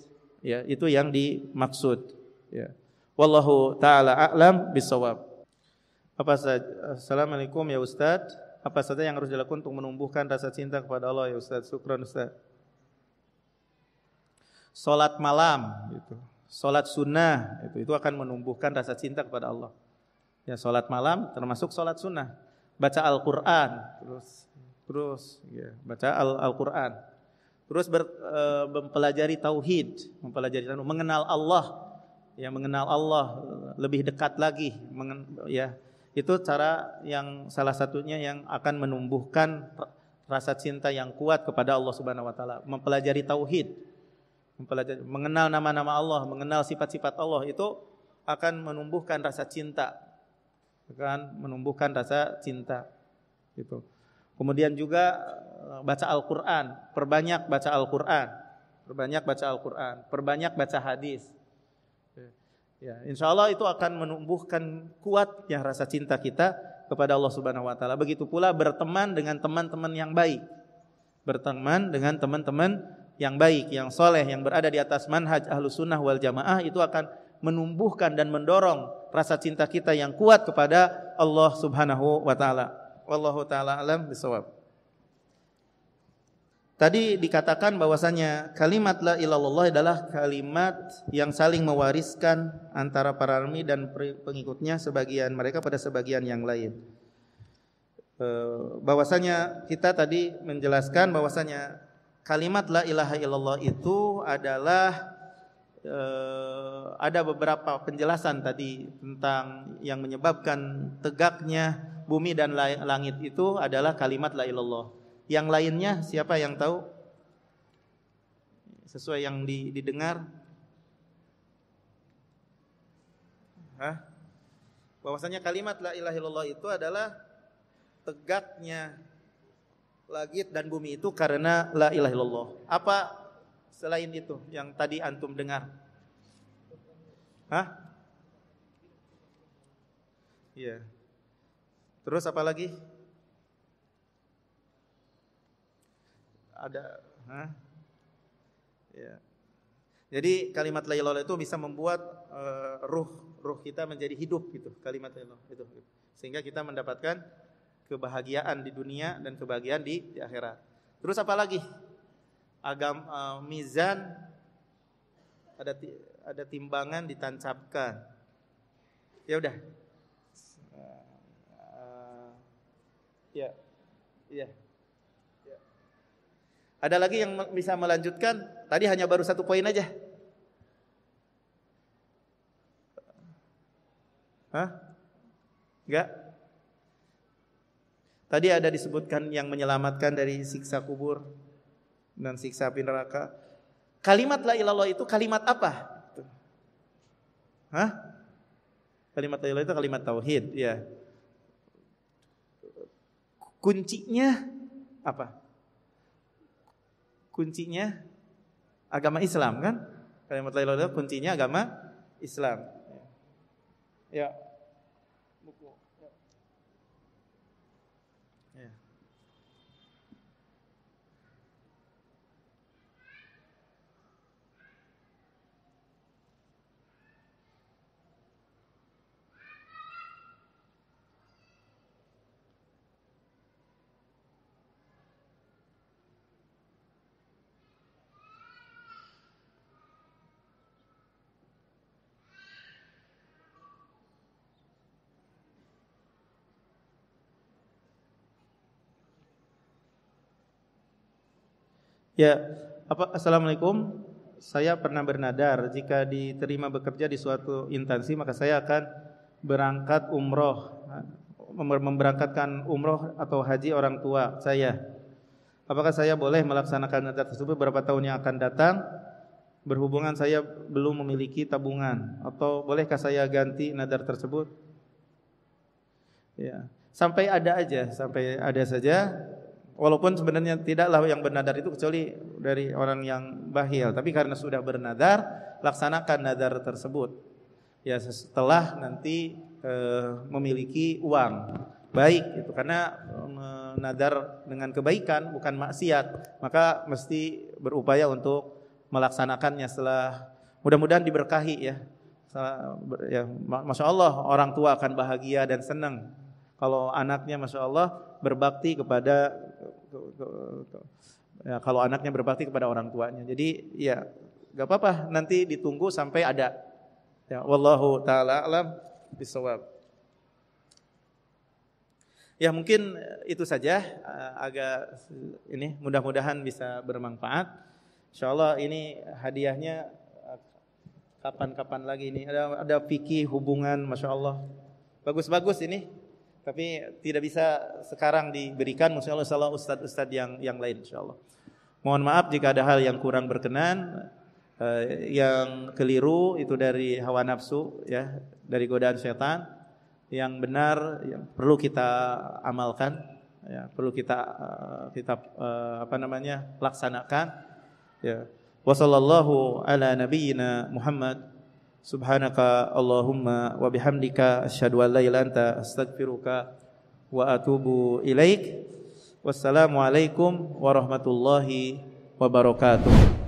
[SPEAKER 1] ya, itu yang dimaksud ya. Wallahu taala a'lam bisawab. Apa saja Assalamualaikum ya Ustaz. Apa saja yang harus dilakukan untuk menumbuhkan rasa cinta kepada Allah ya Ustaz? Syukran Ustaz. Salat malam gitu. Salat sunnah itu itu akan menumbuhkan rasa cinta kepada Allah. Ya salat malam termasuk salat sunnah. Baca Al-Qur'an terus terus ya, baca Al-Qur'an. Al, terus ber, e, mempelajari tauhid, mempelajari mengenal Allah ya mengenal Allah lebih dekat lagi ya itu cara yang salah satunya yang akan menumbuhkan rasa cinta yang kuat kepada Allah Subhanahu wa taala mempelajari tauhid mempelajari mengenal nama-nama Allah mengenal sifat-sifat Allah itu akan menumbuhkan rasa cinta akan menumbuhkan rasa cinta gitu kemudian juga e, baca Al-Qur'an perbanyak baca Al-Qur'an perbanyak baca Al-Qur'an perbanyak baca hadis Ya, insya Allah itu akan menumbuhkan kuatnya rasa cinta kita kepada Allah Subhanahu Wa Taala. Begitu pula berteman dengan teman-teman yang baik, berteman dengan teman-teman yang baik, yang soleh, yang berada di atas manhaj ahlu sunnah wal jamaah itu akan menumbuhkan dan mendorong rasa cinta kita yang kuat kepada Allah Subhanahu Wa Taala. Wallahu taala alam bisawab. Tadi dikatakan bahwasanya kalimat la ilallah adalah kalimat yang saling mewariskan antara para nabi dan pengikutnya sebagian mereka pada sebagian yang lain. E, bahwasanya kita tadi menjelaskan bahwasanya kalimat la ilaha illallah itu adalah e, ada beberapa penjelasan tadi tentang yang menyebabkan tegaknya bumi dan langit itu adalah kalimat la ilallah. Yang lainnya siapa yang tahu? Sesuai yang didengar? Hah? Bahwasanya kalimat la ilaha illallah itu adalah tegaknya langit dan bumi itu karena la ilaha illallah. Apa selain itu yang tadi antum dengar? Hah? Iya. Yeah. Terus apa lagi? ada huh? ya. Jadi kalimat la ilaha itu bisa membuat uh, ruh ruh kita menjadi hidup gitu, kalimat la itu. Sehingga kita mendapatkan kebahagiaan di dunia dan kebahagiaan di, di akhirat. Terus apa lagi? Agam uh, mizan ada ada timbangan ditancapkan. Ya udah. Uh, uh, ya. Ya. Yeah. Ada lagi yang bisa melanjutkan? Tadi hanya baru satu poin aja. Hah? Enggak? Tadi ada disebutkan yang menyelamatkan dari siksa kubur dan siksa api neraka. Kalimat la ilallah itu kalimat apa? Hah? Kalimat la ilallah itu kalimat tauhid, ya. Kuncinya apa? kuncinya agama Islam kan? Kalimat la ilaha kuncinya agama Islam. Ya. Ya, apa Assalamualaikum. Saya pernah bernadar jika diterima bekerja di suatu instansi maka saya akan berangkat umroh memberangkatkan umroh atau haji orang tua saya. Apakah saya boleh melaksanakan nadar tersebut berapa tahun yang akan datang? Berhubungan saya belum memiliki tabungan atau bolehkah saya ganti nadar tersebut? Ya, sampai ada aja, sampai ada saja Walaupun sebenarnya tidaklah yang bernadar itu kecuali dari orang yang bahil, tapi karena sudah bernadar, laksanakan nadar tersebut. Ya setelah nanti e, memiliki uang baik itu karena e, eh, nadar dengan kebaikan bukan maksiat, maka mesti berupaya untuk melaksanakannya setelah mudah-mudahan diberkahi ya. ya Masya Allah orang tua akan bahagia dan senang kalau anaknya Masya Allah berbakti kepada tuh, tuh, tuh. Ya, kalau anaknya berbakti kepada orang tuanya. Jadi ya nggak apa-apa nanti ditunggu sampai ada. Ya wallahu taala alam bisawab. Ya mungkin itu saja eh, agak ini mudah-mudahan bisa bermanfaat. Insya Allah ini hadiahnya eh, kapan-kapan lagi ini ada ada fikih hubungan masya Allah bagus-bagus ini tapi tidak bisa sekarang diberikan insyaallah salah ustaz-ustaz yang yang lain insyaallah. Mohon maaf jika ada hal yang kurang berkenan eh, yang keliru itu dari hawa nafsu ya, dari godaan setan. Yang benar yang perlu kita amalkan ya, perlu kita eh, kita eh, apa namanya? laksanakan ya. Wassallallahu ala nabiyyina Muhammad Subhanaka Allahumma wa bihamdika asyhadu an la ilaha anta astaghfiruka wa atubu ilaik. Wassalamualaikum warahmatullahi wabarakatuh.